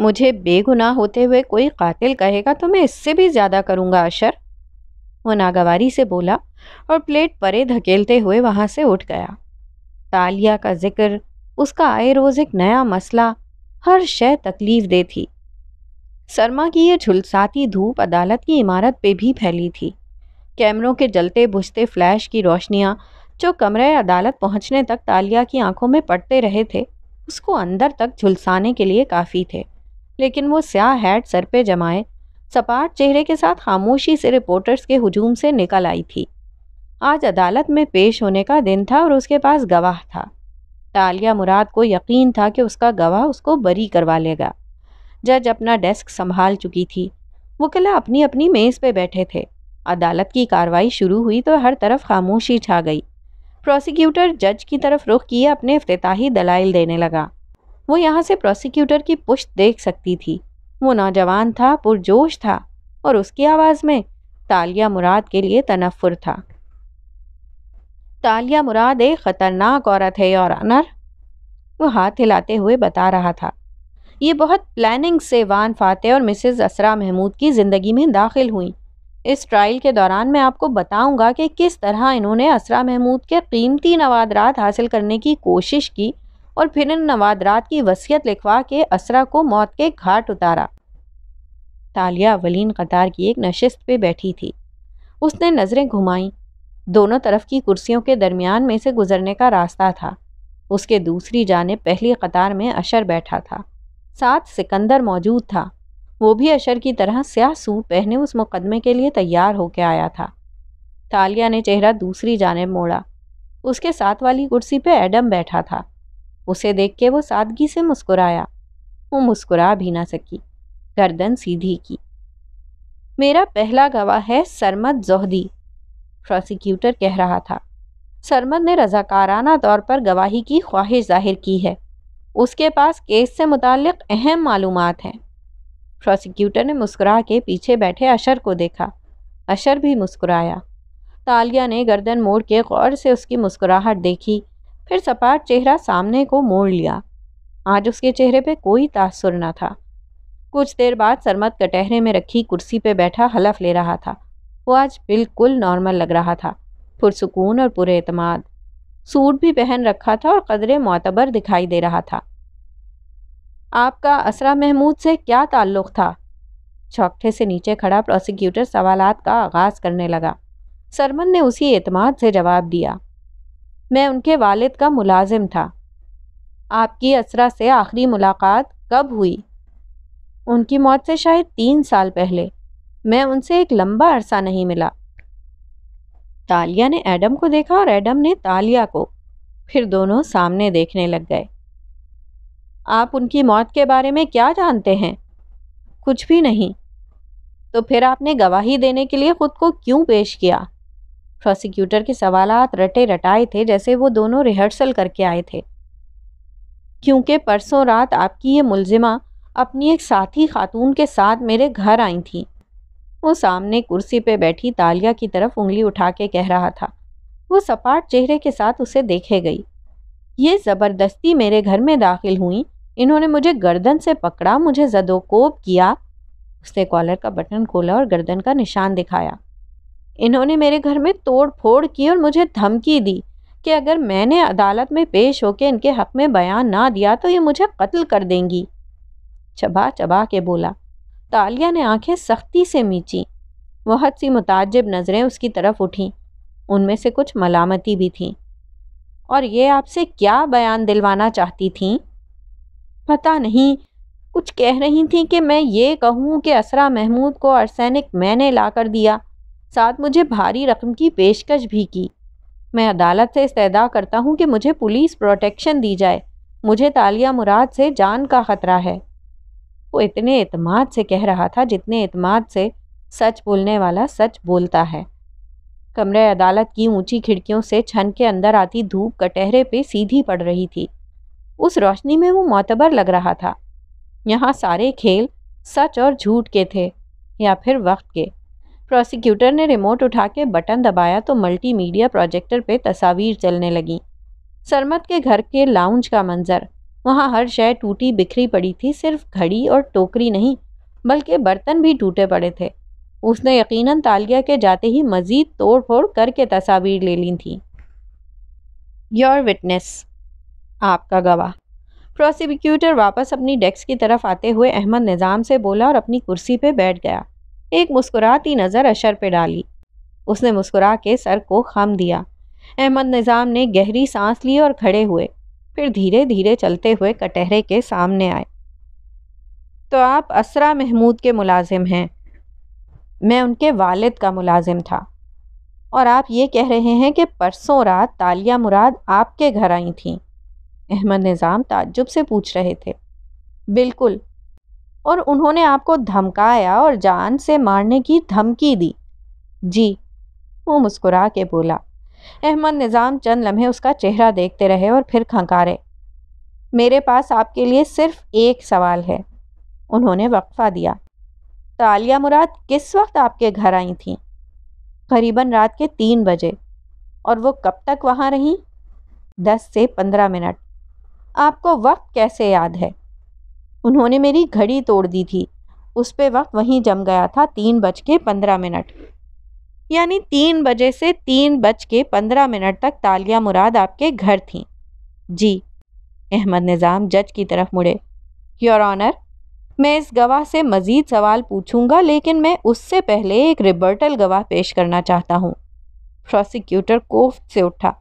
मुझे बेगुनाह होते हुए कोई कातिल कहेगा तो मैं इससे भी ज़्यादा करूँगा अशर वो नागवारी से बोला और प्लेट परे धकेलते हुए वहाँ से उठ गया तालिया का जिक्र उसका आए रोज़ एक नया मसला हर शय तकलीफ दे थी सरमा की यह झुलसाती धूप अदालत की इमारत पे भी फैली थी कैमरों के जलते बुझते फ्लैश की रोशनियाँ जो कमरे अदालत पहुंचने तक तालिया की आंखों में पड़ते रहे थे उसको अंदर तक झुलसाने के लिए काफ़ी थे लेकिन वो स्याह हैट सर पे जमाए सपाट चेहरे के साथ खामोशी से रिपोर्टर्स के हजूम से निकल आई थी आज अदालत में पेश होने का दिन था और उसके पास गवाह था तालिया मुराद को यकीन था कि उसका गवाह उसको बरी करवा लेगा जज अपना डेस्क संभाल चुकी थी वकला अपनी अपनी मेज़ पे बैठे थे अदालत की कार्रवाई शुरू हुई तो हर तरफ खामोशी छा गई प्रोसिक्यूटर जज की तरफ रुख किए अपने अफ्ताही दलाइल देने लगा वो यहाँ से प्रोसिक्यूटर की पुश्त देख सकती थी वो नौजवान था पुरजोश था और उसकी आवाज़ में तालिया मुराद के लिए तनफुर था तालिया मुराद एक ख़तरनाक औरत है और अनर वो हाथ हिलाते हुए बता रहा था ये बहुत प्लानिंग से वान फातेह और मिसेज़ असरा महमूद की ज़िंदगी में दाखिल हुई इस ट्रायल के दौरान मैं आपको बताऊंगा कि किस तरह इन्होंने असरा महमूद के कीमती नवादरात हासिल करने की कोशिश की और फिर इन नवादरात की वसीयत लिखवा के असरा को मौत के घाट उतारा तालिया वलीन कतार की एक नशस्त पे बैठी थी उसने नज़रें घुमाईं दोनों तरफ की कुर्सियों के दरमियान में से गुजरने का रास्ता था उसके दूसरी जानब पहली कतार में अशर बैठा था साथ सिकंदर मौजूद था वो भी अशर की तरह स्याह सूट पहने उस मुकदमे के लिए तैयार होकर आया था तालिया ने चेहरा दूसरी जानब मोड़ा उसके साथ वाली कुर्सी पर एडम बैठा था उसे देख के वो सादगी से मुस्कुराया वो मुस्कुरा भी ना सकी गर्दन सीधी की मेरा पहला गवाह है सरमद जोहदी प्रोसिक्यूटर कह रहा था सरमद ने रजाकाराना तौर पर गवाही की ख्वाहिश जाहिर की है उसके पास केस से मुतक अहम मालूम हैं प्रोसिक्यूटर ने मुस्कुरा के पीछे बैठे अशर को देखा अशर भी मुस्कुराया तालिया ने गर्दन मोड़ के गौर से उसकी मुस्कुराहट देखी फिर सपाट चेहरा सामने को मोड़ लिया आज उसके चेहरे पे कोई तासुर न था कुछ देर बाद सरमत कटहरे में रखी कुर्सी पे बैठा हलफ ले रहा था वो आज बिल्कुल नॉर्मल लग रहा था पुरसकून और पुरेतमाद सूट भी पहन रखा था और कदरे मोतबर दिखाई दे रहा था आपका असरा महमूद से क्या ताल्लुक था चौकठे से नीचे खड़ा प्रोसिक्यूटर सवालात का आगाज़ करने लगा सरमन ने उसी एतमाद से जवाब दिया मैं उनके वालिद का मुलाजिम था आपकी असरा से आखिरी मुलाकात कब हुई उनकी मौत से शायद तीन साल पहले मैं उनसे एक लंबा अरसा नहीं मिला तालिया ने एडम को देखा और एडम ने तालिया को फिर दोनों सामने देखने लग गए आप उनकी मौत के बारे में क्या जानते हैं कुछ भी नहीं तो फिर आपने गवाही देने के लिए खुद को क्यों पेश किया प्रोसिक्यूटर के सवाल रटे रटाए थे जैसे वो दोनों रिहर्सल करके आए थे क्योंकि परसों रात आपकी ये मुलजिमा अपनी एक साथी खातून के साथ मेरे घर आई थी वो सामने कुर्सी पे बैठी तालिया की तरफ उंगली उठा के कह रहा था वो सपाट चेहरे के साथ उसे देखे गई ये ज़बरदस्ती मेरे घर में दाखिल हुई इन्होंने मुझे गर्दन से पकड़ा मुझे जदोकोब किया उसने कॉलर का बटन खोला और गर्दन का निशान दिखाया इन्होंने मेरे घर में तोड़ फोड़ की और मुझे धमकी दी कि अगर मैंने अदालत में पेश होकर इनके हक में बयान ना दिया तो ये मुझे कत्ल कर देंगी चबा चबा के बोला तालिया ने आंखें सख्ती से मीची बहुत सी मुताजब नज़रें उसकी तरफ उठीं उनमें से कुछ मलामती भी थीं और ये आपसे क्या बयान दिलवाना चाहती थीं पता नहीं कुछ कह रही थी कि मैं ये कहूँ कि असरा महमूद को अरसैनिक मैंने ला कर दिया साथ मुझे भारी रकम की पेशकश भी की मैं अदालत से इस्तेदा करता हूँ कि मुझे पुलिस प्रोटेक्शन दी जाए मुझे तालिया मुराद से जान का ख़तरा है वो इतने अतमाद से कह रहा था जितने अतमाद से सच बोलने वाला सच बोलता है कमरे अदालत की ऊंची खिड़कियों से छन के अंदर आती धूप कटहरे पे सीधी पड़ रही थी उस रोशनी में वो मोतबर लग रहा था यहाँ सारे खेल सच और झूठ के थे या फिर वक्त के प्रोसिक्यूटर ने रिमोट उठा के बटन दबाया तो मल्टीमीडिया प्रोजेक्टर पे तस्वीर चलने लगी सरमत के घर के लाउंज का मंज़र वहाँ हर शय टूटी बिखरी पड़ी थी सिर्फ घड़ी और टोकरी नहीं बल्कि बर्तन भी टूटे पड़े थे उसने यकीनन तालिया के जाते ही मज़ीद तोड़ फोड़ करके तस्वीर ले ली थी योर विटनेस आपका गवाह प्रोसिक्यूटर वापस अपनी डेस्क की तरफ आते हुए अहमद निज़ाम से बोला और अपनी कुर्सी पर बैठ गया एक मुस्कुराती नज़र अशर पर डाली उसने मुस्कुरा के सर को खम दिया अहमद निज़ाम ने गहरी सांस ली और खड़े हुए फिर धीरे धीरे चलते हुए कटहरे के सामने आए तो आप असरा महमूद के मुलाजिम हैं मैं उनके वालिद का मुलाजिम था और आप ये कह रहे हैं कि परसों रात तालिया मुराद आपके घर आई थीं अहमद निज़ाम ताज्जुब से पूछ रहे थे बिल्कुल और उन्होंने आपको धमकाया और जान से मारने की धमकी दी जी वो मुस्कुरा के बोला अहमद निज़ाम चंद लम्हे उसका चेहरा देखते रहे और फिर खंकारे मेरे पास आपके लिए सिर्फ एक सवाल है उन्होंने वक्फ़ा दिया तालिया मुराद किस वक्त आपके घर आई थी करीबन रात के तीन बजे और वो कब तक वहाँ रहीं दस से पंद्रह मिनट आपको वक्त कैसे याद है उन्होंने मेरी घड़ी तोड़ दी थी उस पर वक्त वहीं जम गया था तीन बज के पंद्रह मिनट यानी तीन बजे से तीन बज के पंद्रह मिनट तक तालिया मुराद आपके घर थी जी अहमद निज़ाम जज की तरफ मुड़े योर ऑनर मैं इस गवाह से मज़ीद सवाल पूछूंगा लेकिन मैं उससे पहले एक रिबर्टल गवाह पेश करना चाहता हूँ प्रोसिक्यूटर कोफ्त से उठा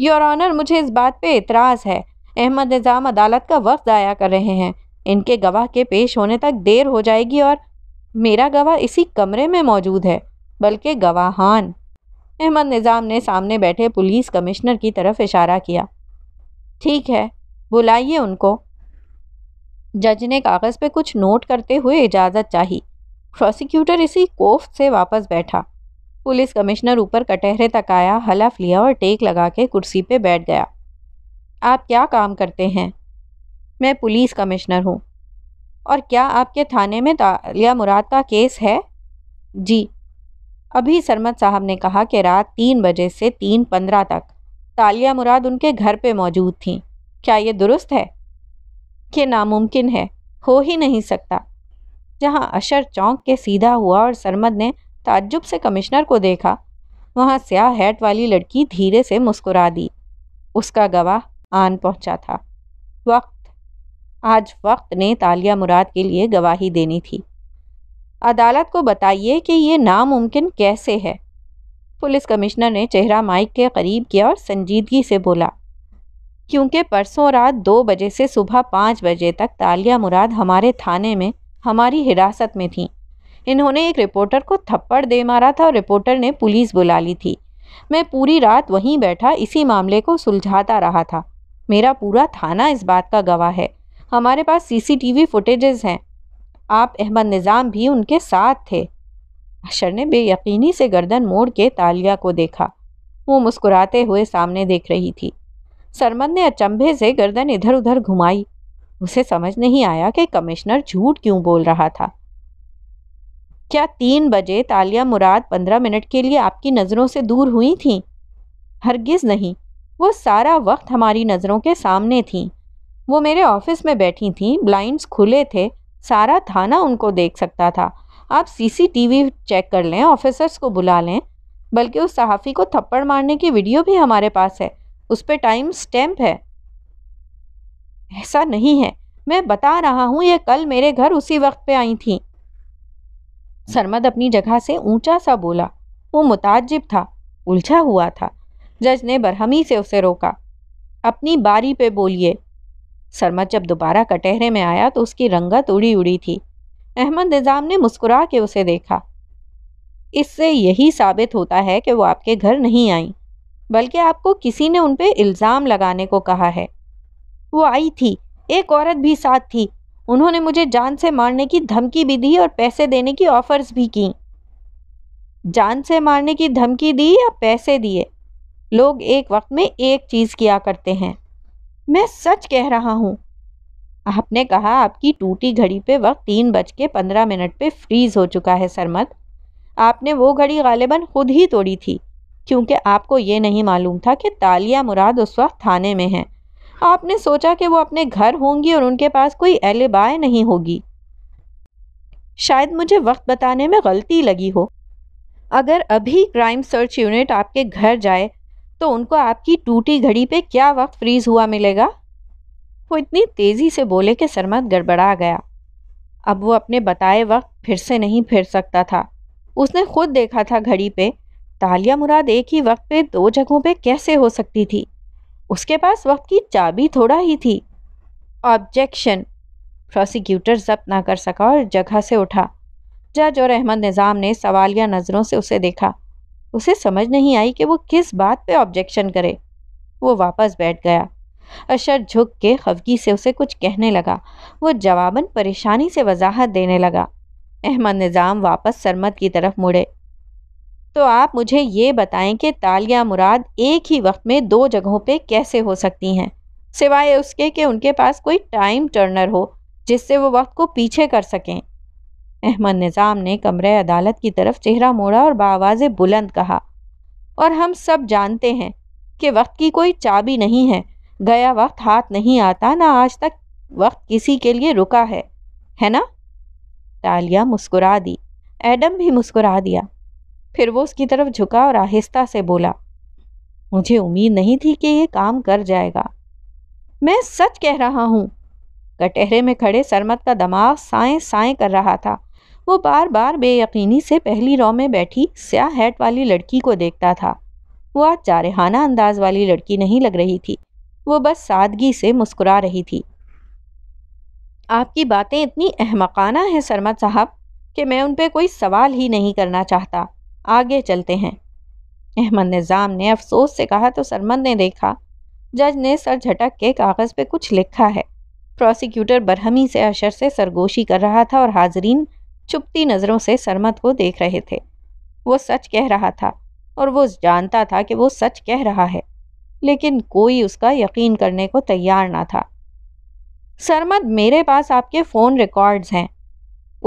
योर ऑनर मुझे इस बात पे इतराज़ है अहमद निज़ाम अदालत का वक्त ज़ाया कर रहे हैं इनके गवाह के पेश होने तक देर हो जाएगी और मेरा गवाह इसी कमरे में मौजूद है बल्कि गवाहान अहमद निज़ाम ने सामने बैठे पुलिस कमिश्नर की तरफ इशारा किया ठीक है बुलाइए उनको जज ने कागज़ पे कुछ नोट करते हुए इजाज़त चाही प्रोसिक्यूटर इसी कोफ्त से वापस बैठा पुलिस कमिश्नर ऊपर कटहरे तक आया हलफ लिया और टेक लगा के कुर्सी पे बैठ गया आप क्या काम करते हैं मैं पुलिस कमिश्नर हूँ और क्या आपके थाने में तालिया मुराद का केस है जी अभी सरमत साहब ने कहा कि रात तीन बजे से तीन पंद्रह तक तालिया मुराद उनके घर पे मौजूद थीं क्या ये दुरुस्त है कि नामुमकिन है हो ही नहीं सकता जहाँ अशर चौंक के सीधा हुआ और सरमद ने ताज्जुब से कमिश्नर को देखा वहाँ स्याह हैट वाली लड़की धीरे से मुस्कुरा दी उसका गवाह आन पहुंचा था वक्त आज वक्त ने तालिया मुराद के लिए गवाही देनी थी अदालत को बताइए कि ये नामुमकिन कैसे है पुलिस कमिश्नर ने चेहरा माइक के करीब किया और संजीदगी से बोला क्योंकि परसों रात दो बजे से सुबह पाँच बजे तक तालिया मुराद हमारे थाने में हमारी हिरासत में थी इन्होंने एक रिपोर्टर को थप्पड़ दे मारा था और रिपोर्टर ने पुलिस बुला ली थी मैं पूरी रात वहीं बैठा इसी मामले को सुलझाता रहा था मेरा पूरा थाना इस बात का गवाह है हमारे पास सीसीटीवी फुटेजेस हैं आप अहमद निज़ाम भी उनके साथ थे अशर ने बेयकीनी से गर्दन मोड़ के तालिया को देखा वो मुस्कुराते हुए सामने देख रही थी सरमद ने अचंभे से गर्दन इधर उधर घुमाई उसे समझ नहीं आया कि कमिश्नर झूठ क्यों बोल रहा था क्या तीन बजे तालिया मुराद पंद्रह मिनट के लिए आपकी नज़रों से दूर हुई थी हरगिज़ नहीं वो सारा वक्त हमारी नज़रों के सामने थीं वो मेरे ऑफिस में बैठी थीं ब्लाइंड्स खुले थे सारा थाना उनको देख सकता था आप सीसीटीवी चेक कर लें ऑफिसर्स को बुला लें बल्कि उस सहाफ़ी को थप्पड़ मारने की वीडियो भी हमारे पास है उस पर टाइम स्टैम्प है ऐसा नहीं है मैं बता रहा हूँ ये कल मेरे घर उसी वक्त पे आई थी सरमद अपनी जगह से ऊंचा सा बोला वो मुताजिब था उलझा हुआ था जज ने बरहमी से उसे रोका अपनी बारी पे बोलिए सरमत जब दोबारा कटहरे में आया तो उसकी रंगत उड़ी उड़ी थी अहमद निज़ाम ने मुस्कुरा के उसे देखा इससे यही साबित होता है कि वो आपके घर नहीं आई बल्कि आपको किसी ने उन पर इल्ज़ाम लगाने को कहा है वो आई थी एक औरत भी साथ थी उन्होंने मुझे जान से मारने की धमकी भी दी और पैसे देने की ऑफ़र्स भी की जान से मारने की धमकी दी या पैसे दिए लोग एक वक्त में एक चीज़ किया करते हैं मैं सच कह रहा हूँ आपने कहा आपकी टूटी घड़ी पे वक्त तीन बज के पंद्रह मिनट पे फ्रीज़ हो चुका है सरमद आपने वो घड़ी गालिबा खुद ही तोड़ी थी क्योंकि आपको ये नहीं मालूम था कि तालिया मुराद उस वक्त थाने में है आपने सोचा कि वो अपने घर होंगी और उनके पास कोई एलिबाय नहीं होगी शायद मुझे वक्त बताने में गलती लगी हो अगर अभी क्राइम सर्च यूनिट आपके घर जाए तो उनको आपकी टूटी घड़ी पे क्या वक्त फ्रीज हुआ मिलेगा वो इतनी तेज़ी से बोले कि सरमत गड़बड़ा गया अब वो अपने बताए वक्त फिर से नहीं फिर सकता था उसने खुद देखा था घड़ी पे तालिया मुराद एक ही वक्त पे दो जगहों पे कैसे हो सकती थी उसके पास वक्त की चाबी थोड़ा ही थी ऑब्जेक्शन प्रोसिक्यूटर जब्त ना कर सका और जगह से उठा जज और अहमद निज़ाम ने सवालिया नज़रों से उसे देखा उसे समझ नहीं आई कि वो किस बात पे ऑब्जेक्शन करे वो वापस बैठ गया अशर झुक के खफगी से उसे कुछ कहने लगा वो जवाबन परेशानी से वजाहत देने लगा अहमद निज़ाम वापस सरमद की तरफ मुड़े तो आप मुझे ये बताएं कि तालिया मुराद एक ही वक्त में दो जगहों पे कैसे हो सकती हैं सिवाय उसके कि उनके पास कोई टाइम टर्नर हो जिससे वो वक्त को पीछे कर सकें अहमद निज़ाम ने कमरे अदालत की तरफ चेहरा मोड़ा और बावाज़ बुलंद कहा और हम सब जानते हैं कि वक्त की कोई चाबी नहीं है गया वक्त हाथ नहीं आता ना आज तक वक्त किसी के लिए रुका है है ना तालिया मुस्कुरा दी एडम भी मुस्कुरा दिया फिर वो उसकी तरफ झुका और आहिस्ता से बोला मुझे उम्मीद नहीं थी कि ये काम कर जाएगा मैं सच कह रहा हूँ कटहरे में खड़े सरमत का दमाग साए साए कर रहा था वो बार बार बेयकीनी से पहली रॉ में बैठी स्या हैट वाली लड़की को देखता था वो आज चारहाना अंदाज वाली लड़की नहीं लग रही थी वो बस सादगी से मुस्कुरा रही थी आपकी बातें इतनी अहमकाना हैं सरमद साहब कि मैं उन पर कोई सवाल ही नहीं करना चाहता आगे चलते हैं अहमद निज़ाम ने अफसोस से कहा तो सरमद ने देखा जज ने सर झटक के कागज़ पे कुछ लिखा है प्रोसिक्यूटर बरहमी से अशर से सरगोशी कर रहा था और हाजरीन चुपती नज़रों से सरमत को देख रहे थे वो सच कह रहा था और वो जानता था कि वो सच कह रहा है लेकिन कोई उसका यकीन करने को तैयार ना था सरमद मेरे पास आपके फ़ोन रिकॉर्ड्स हैं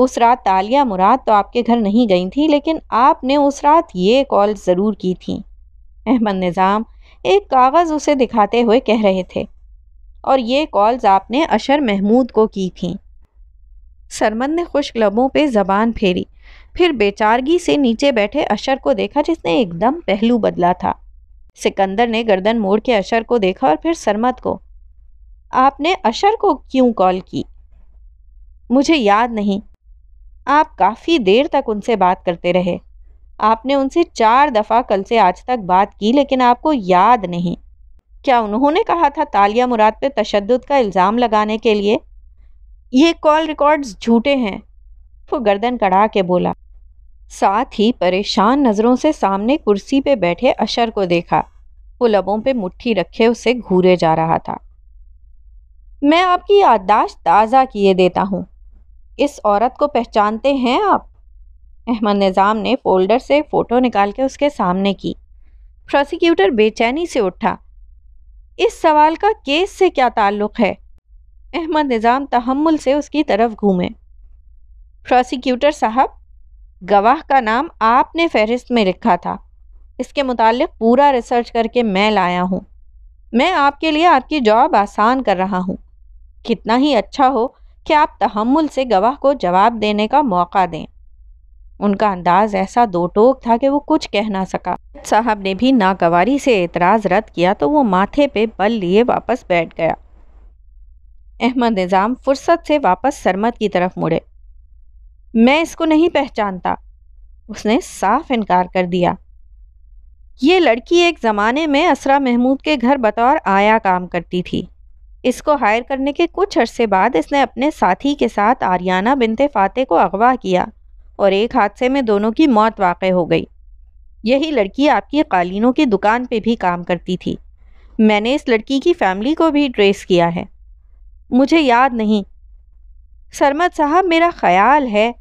उस रात तालिया मुराद तो आपके घर नहीं गई थी लेकिन आपने उस रात ये कॉल ज़रूर की थी अहमद निज़ाम एक कागज़ उसे दिखाते हुए कह रहे थे और ये कॉल्स आपने अशर महमूद को की थी सरमन ने खुश लबों पे जबान फेरी फिर बेचारगी से नीचे बैठे अशर को देखा जिसने एकदम पहलू बदला था सिकंदर ने गर्दन मोड़ के अशर को देखा और फिर सरमत को आपने अशर को क्यों कॉल की मुझे याद नहीं आप काफ़ी देर तक उनसे बात करते रहे आपने उनसे चार दफ़ा कल से आज तक बात की लेकिन आपको याद नहीं क्या उन्होंने कहा था तालिया मुराद पे तशद का इल्ज़ाम लगाने के लिए ये कॉल रिकॉर्ड्स झूठे हैं वो गर्दन कड़ा के बोला साथ ही परेशान नज़रों से सामने कुर्सी पे बैठे अशर को देखा वो लबों पे मुट्ठी रखे उसे घूरे जा रहा था मैं आपकी याददाश्त ताज़ा किए देता हूँ इस औरत को पहचानते हैं आप अहमद निज़ाम ने फोल्डर से फ़ोटो निकाल के उसके सामने की प्रोसिक्यूटर बेचैनी से उठा इस सवाल का केस से क्या ताल्लुक़ है अहमद निज़ाम तहमुल से उसकी तरफ घूमे प्रोसिक्यूटर साहब गवाह का नाम आपने फहरिस्त में लिखा था इसके मुतालिक पूरा रिसर्च करके मैं लाया हूँ मैं आपके लिए आपकी जॉब आसान कर रहा हूँ कितना ही अच्छा हो कि आप तहमुल से गवाह को जवाब देने का मौका दें उनका अंदाज ऐसा दो टोक था कि वो कुछ कह ना सका साहब ने भी नागवारी से एतराज़ रद्द किया तो वो माथे पे बल लिए वापस बैठ गया अहमद निज़ाम फुर्सत से वापस सरमद की तरफ मुड़े मैं इसको नहीं पहचानता उसने साफ इनकार कर दिया ये लड़की एक ज़माने में असरा महमूद के घर बतौर आया काम करती थी इसको हायर करने के कुछ अरसे बाद इसने अपने साथी के साथ आर्याना बिनते फ़ाते को अगवा किया और एक हादसे में दोनों की मौत वाक़ हो गई यही लड़की आपकी कालीनों की दुकान पे भी काम करती थी मैंने इस लड़की की फ़ैमिली को भी ट्रेस किया है मुझे याद नहीं सरमद साहब मेरा ख्याल है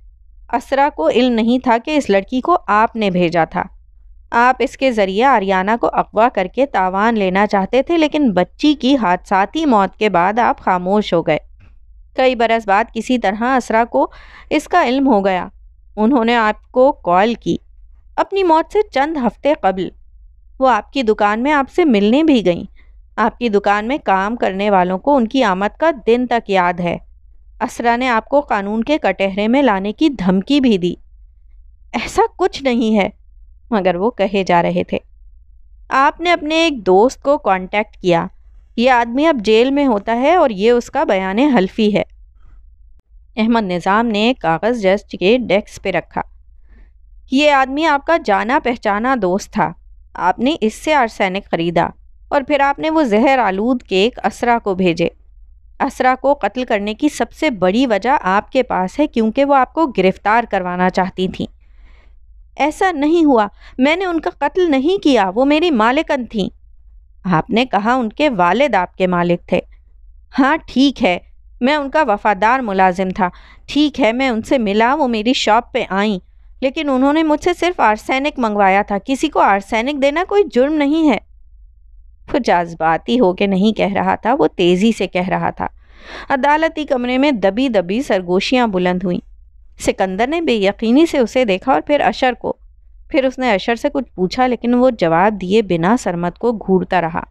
असरा को इल्म नहीं था कि इस लड़की को आपने भेजा था आप इसके ज़रिए आर्याना को अगवा करके तावान लेना चाहते थे लेकिन बच्ची की हादसाती मौत के बाद आप खामोश हो गए कई बरस बाद किसी तरह असरा को इसका इल्म हो गया उन्होंने आपको कॉल की अपनी मौत से चंद हफ्ते कबल वो आपकी दुकान में आपसे मिलने भी गईं आपकी दुकान में काम करने वालों को उनकी आमद का दिन तक याद है असरा ने आपको कानून के कटहरे में लाने की धमकी भी दी ऐसा कुछ नहीं है मगर वो कहे जा रहे थे आपने अपने एक दोस्त को कांटेक्ट किया ये आदमी अब जेल में होता है और ये उसका बयान हल्फी है अहमद निज़ाम ने कागज़ जस्ट के डेस्क पे रखा ये आदमी आपका जाना पहचाना दोस्त था आपने इससे आर्सैनिक ख़रीदा और फिर आपने वो जहर आलूद केक असरा को भेजे असरा को कत्ल करने की सबसे बड़ी वजह आपके पास है क्योंकि वो आपको गिरफ़्तार करवाना चाहती थी ऐसा नहीं हुआ मैंने उनका कत्ल नहीं किया वो मेरी मालिकन थी आपने कहा उनके वालिद आपके मालिक थे हाँ ठीक है मैं उनका वफ़ादार मुलाजिम था ठीक है मैं उनसे मिला वो मेरी शॉप पे आई लेकिन उन्होंने मुझसे सिर्फ़ आर्सैनिक मंगवाया था किसी को आर्सैनिक देना कोई जुर्म नहीं है वो जज्बाती होकर नहीं कह रहा था वो तेज़ी से कह रहा था अदालती कमरे में दबी दबी सरगोशियाँ बुलंद हुईं सिकंदर ने बेयकीनी से उसे देखा और फिर अशर को फिर उसने अशर से कुछ पूछा लेकिन वो जवाब दिए बिना सरमत को घूरता रहा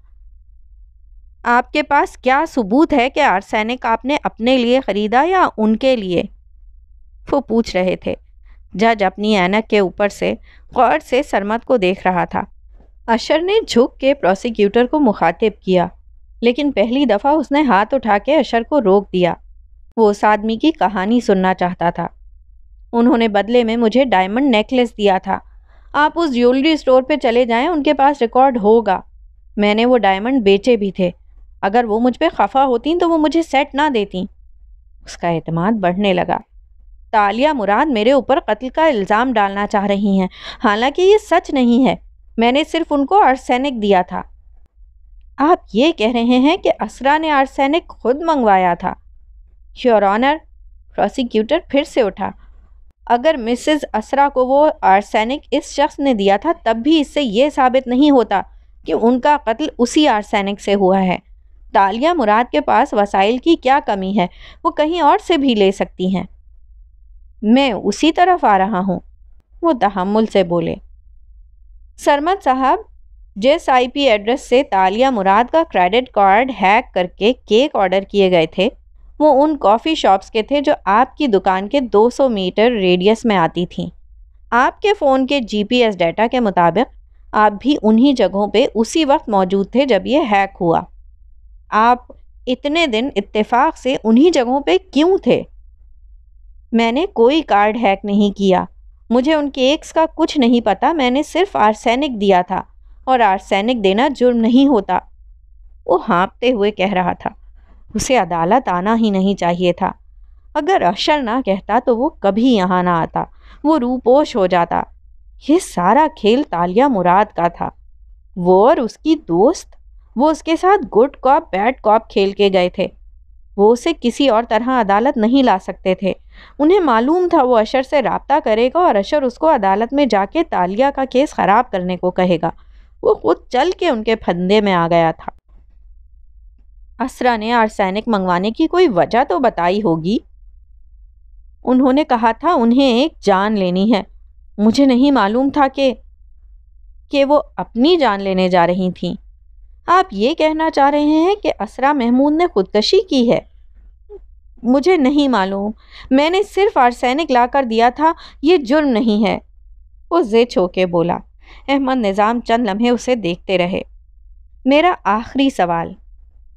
आपके पास क्या सबूत है कि आर्सैनिक आपने अपने लिए ख़रीदा या उनके लिए वो पूछ रहे थे जज अपनी ऐनक के ऊपर से गौर से सरमत को देख रहा था अशर ने झुक के प्रोसिक्यूटर को मुखातिब किया लेकिन पहली दफ़ा उसने हाथ उठा के अशर को रोक दिया वो उस आदमी की कहानी सुनना चाहता था उन्होंने बदले में मुझे डायमंड नेकलेस दिया था आप उस ज्वेलरी स्टोर पे चले जाएं उनके पास रिकॉर्ड होगा मैंने वो डायमंड बेचे भी थे अगर वो मुझ पर खफा होती तो वो मुझे सेट ना देती उसका अतमाद बढ़ने लगा तालिया मुराद मेरे ऊपर कत्ल का इल्ज़ाम डालना चाह रही हैं हालांकि ये सच नहीं है मैंने सिर्फ उनको आर्सेनिक दिया था आप ये कह रहे हैं कि असरा ने आर्सेनिक खुद मंगवाया था योर ऑनर प्रोसिक्यूटर फिर से उठा अगर मिसेस असरा को वो आर्सेनिक इस शख्स ने दिया था तब भी इससे ये साबित नहीं होता कि उनका कत्ल उसी आर्सेनिक से हुआ है तालिया मुराद के पास वसाइल की क्या कमी है वो कहीं और से भी ले सकती हैं मैं उसी तरफ आ रहा हूँ वो तहमुल से बोले सरमद साहब जिस आईपी एड्रेस से तालिया मुराद का क्रेडिट कार्ड हैक करके केक ऑर्डर किए गए थे वो उन कॉफ़ी शॉप्स के थे जो आपकी दुकान के 200 मीटर रेडियस में आती थीं आपके फ़ोन के जीपीएस डाटा के मुताबिक आप भी उन्हीं जगहों पे उसी वक्त मौजूद थे जब ये हैक हुआ आप इतने दिन इत्तेफाक से उन्हीं जगहों पे क्यों थे मैंने कोई कार्ड हैक नहीं किया मुझे उनके एक्स का कुछ नहीं पता मैंने सिर्फ आर्सेनिक दिया था और आर्सेनिक देना जुर्म नहीं होता वो हाँपते हुए कह रहा था उसे अदालत आना ही नहीं चाहिए था अगर अशर ना कहता तो वो कभी यहाँ ना आता वो रूपोश हो जाता ये सारा खेल तालिया मुराद का था वो और उसकी दोस्त वो उसके साथ गुड कॉप बैड कॉप खेल के गए थे वो उसे किसी और तरह अदालत नहीं ला सकते थे उन्हें मालूम था वो अशर से रबता करेगा और अशर उसको अदालत में जाके तालिया का केस ख़राब करने को कहेगा वो खुद चल के उनके फंदे में आ गया था असरा ने आर्सैनिक मंगवाने की कोई वजह तो बताई होगी उन्होंने कहा था उन्हें एक जान लेनी है मुझे नहीं मालूम था कि कि वो अपनी जान लेने जा रही थी आप ये कहना चाह रहे हैं कि असरा महमूद ने खुदकशी की है मुझे नहीं मालूम मैंने सिर्फ ला लाकर दिया था ये जुर्म नहीं है वो जे छोके बोला अहमद निज़ाम चंद लम्हे उसे देखते रहे मेरा आखिरी सवाल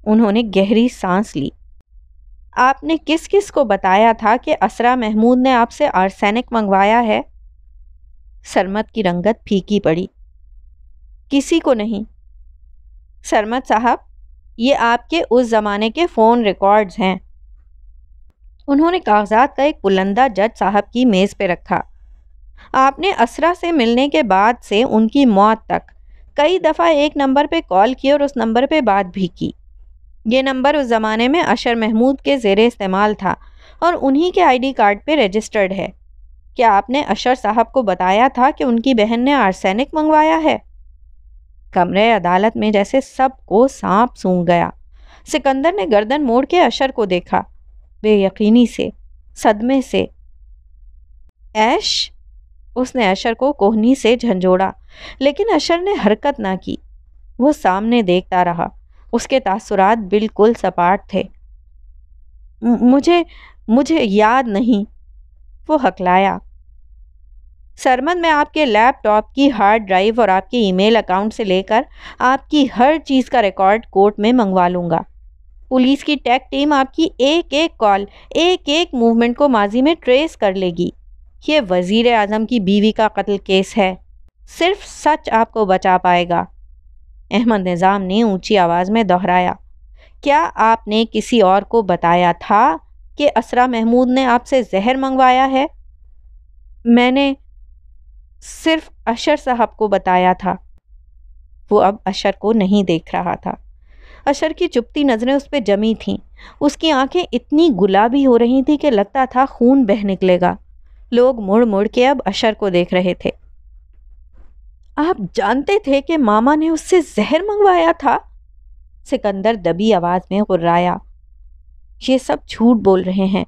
उन्होंने गहरी सांस ली आपने किस किस को बताया था कि असरा महमूद ने आपसे आर्सेनिक मंगवाया है सरमत की रंगत फीकी पड़ी किसी को नहीं सरमत साहब ये आपके उस ज़माने के फ़ोन रिकॉर्ड्स हैं उन्होंने कागजात का एक बुलंदा जज साहब की मेज़ पर रखा आपने असरा से मिलने के बाद से उनकी मौत तक कई दफ़ा एक नंबर पर कॉल की और उस नंबर पर बात भी की ये नंबर उस ज़माने में अशर महमूद के ज़ेर इस्तेमाल था और उन्हीं के आईडी कार्ड पे रजिस्टर्ड है क्या आपने अशर साहब को बताया था कि उनकी बहन ने आर्सेनिक मंगवाया है कमरे अदालत में जैसे सबको सांप सूंघ गया सिकंदर ने गर्दन मोड़ के अशर को देखा बेयकीनी से सदमे से ऐश उसने अशर को कोहनी से झंझोड़ा लेकिन अशर ने हरकत ना की वो सामने देखता रहा उसके तासुरात बिल्कुल सपाट थे मुझे मुझे याद नहीं वो हकलाया सरमन मैं आपके लैपटॉप की हार्ड ड्राइव और आपके ईमेल अकाउंट से लेकर आपकी हर चीज़ का रिकॉर्ड कोर्ट में मंगवा लूँगा पुलिस की टैक टीम आपकी एक एक कॉल एक एक मूवमेंट को माजी में ट्रेस कर लेगी ये वजीर आजम की बीवी का कत्ल केस है सिर्फ सच आपको बचा पाएगा अहमद निज़ाम ने ऊंची आवाज़ में दोहराया क्या आपने किसी और को बताया था कि असरा महमूद ने आपसे जहर मंगवाया है मैंने सिर्फ अशर साहब को बताया था वो अब अशर को नहीं देख रहा था अशर की चुपती नज़रें उस पर जमी थीं उसकी आंखें इतनी गुलाबी हो रही थी कि लगता था खून बह निकलेगा लोग मुड़ मुड़ के अब अशर को देख रहे थे आप जानते थे कि मामा ने उससे जहर मंगवाया था सिकंदर दबी आवाज़ में गुर्राया ये सब झूठ बोल रहे हैं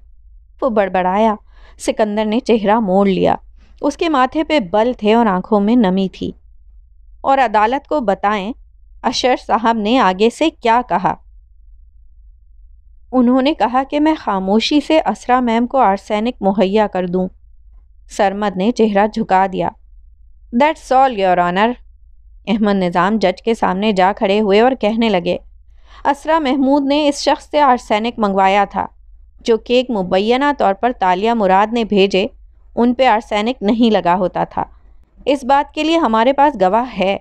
वो बड़बड़ाया सिकंदर ने चेहरा मोड़ लिया उसके माथे पे बल थे और आंखों में नमी थी और अदालत को बताएं अशर साहब ने आगे से क्या कहा उन्होंने कहा कि मैं खामोशी से असरा मैम को आर्सेनिक मुहैया कर दूं। सरमद ने चेहरा झुका दिया that's all your honour Ahmad Nizam जज के सामने जा खड़े हुए और कहने लगे असरा महमूद ने इस शख्स से आर्सेनिक मंगवाया था जो केक मुबैना तौर पर तालिया मुराद ने भेजे उन पर आर्सेनिक नहीं लगा होता था इस बात के लिए हमारे पास गवाह है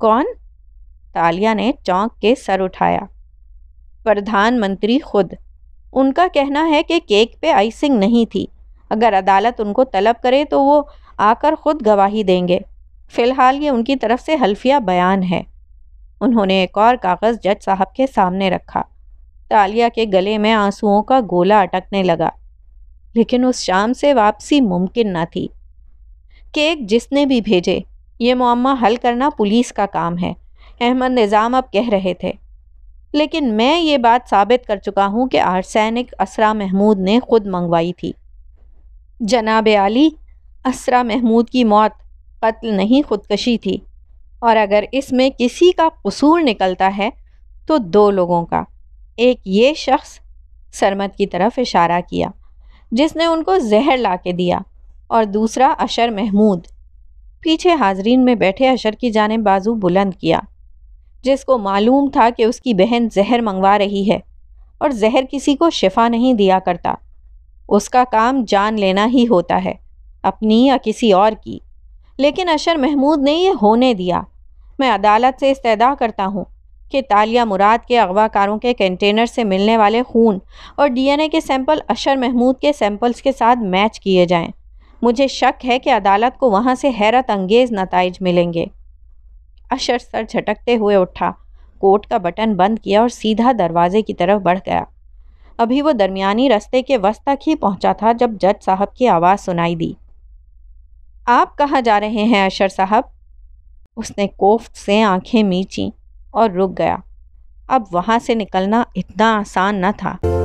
कौन तालिया ने चौंक के सर उठाया प्रधानमंत्री खुद उनका कहना है कि केक पे आइसिंग नहीं थी अगर अदालत उनको तलब करे तो वो आकर खुद गवाही देंगे फ़िलहाल ये उनकी तरफ से हल्फिया बयान है उन्होंने एक और कागज़ जज साहब के सामने रखा तालिया के गले में आंसुओं का गोला अटकने लगा लेकिन उस शाम से वापसी मुमकिन न थी केक जिसने भी भेजे ये मामा हल करना पुलिस का काम है अहमद निज़ाम अब कह रहे थे लेकिन मैं ये बात साबित कर चुका हूँ कि आर्सैनिक असरा महमूद ने खुद मंगवाई थी जनाब आली असरा महमूद की मौत कत्ल नहीं खुदकशी थी और अगर इसमें किसी का कसूर निकलता है तो दो लोगों का एक ये शख्स सरमद की तरफ इशारा किया जिसने उनको जहर ला के दिया और दूसरा अशर महमूद पीछे हाजरीन में बैठे अशर की जाने बाजू बुलंद किया जिसको मालूम था कि उसकी बहन जहर मंगवा रही है और जहर किसी को शिफा नहीं दिया करता उसका काम जान लेना ही होता है अपनी या किसी और की लेकिन अशर महमूद ने यह होने दिया मैं अदालत से इस्तः करता हूँ कि तालिया मुराद के अगवाकारों के कंटेनर से मिलने वाले खून और डीएनए के सैंपल अशर महमूद के सैंपल्स के साथ मैच किए जाएं। मुझे शक है कि अदालत को वहाँ से हैरत अंगेज़ नतज मिलेंगे अशर सर झटकते हुए उठा कोट का बटन बंद किया और सीधा दरवाजे की तरफ बढ़ गया अभी वो दरमियानी रास्ते के वस्त तक ही पहुंचा था जब जज साहब की आवाज़ सुनाई दी आप कहाँ जा रहे हैं अशर साहब उसने कोफ्त से आंखें मीची और रुक गया अब वहाँ से निकलना इतना आसान न था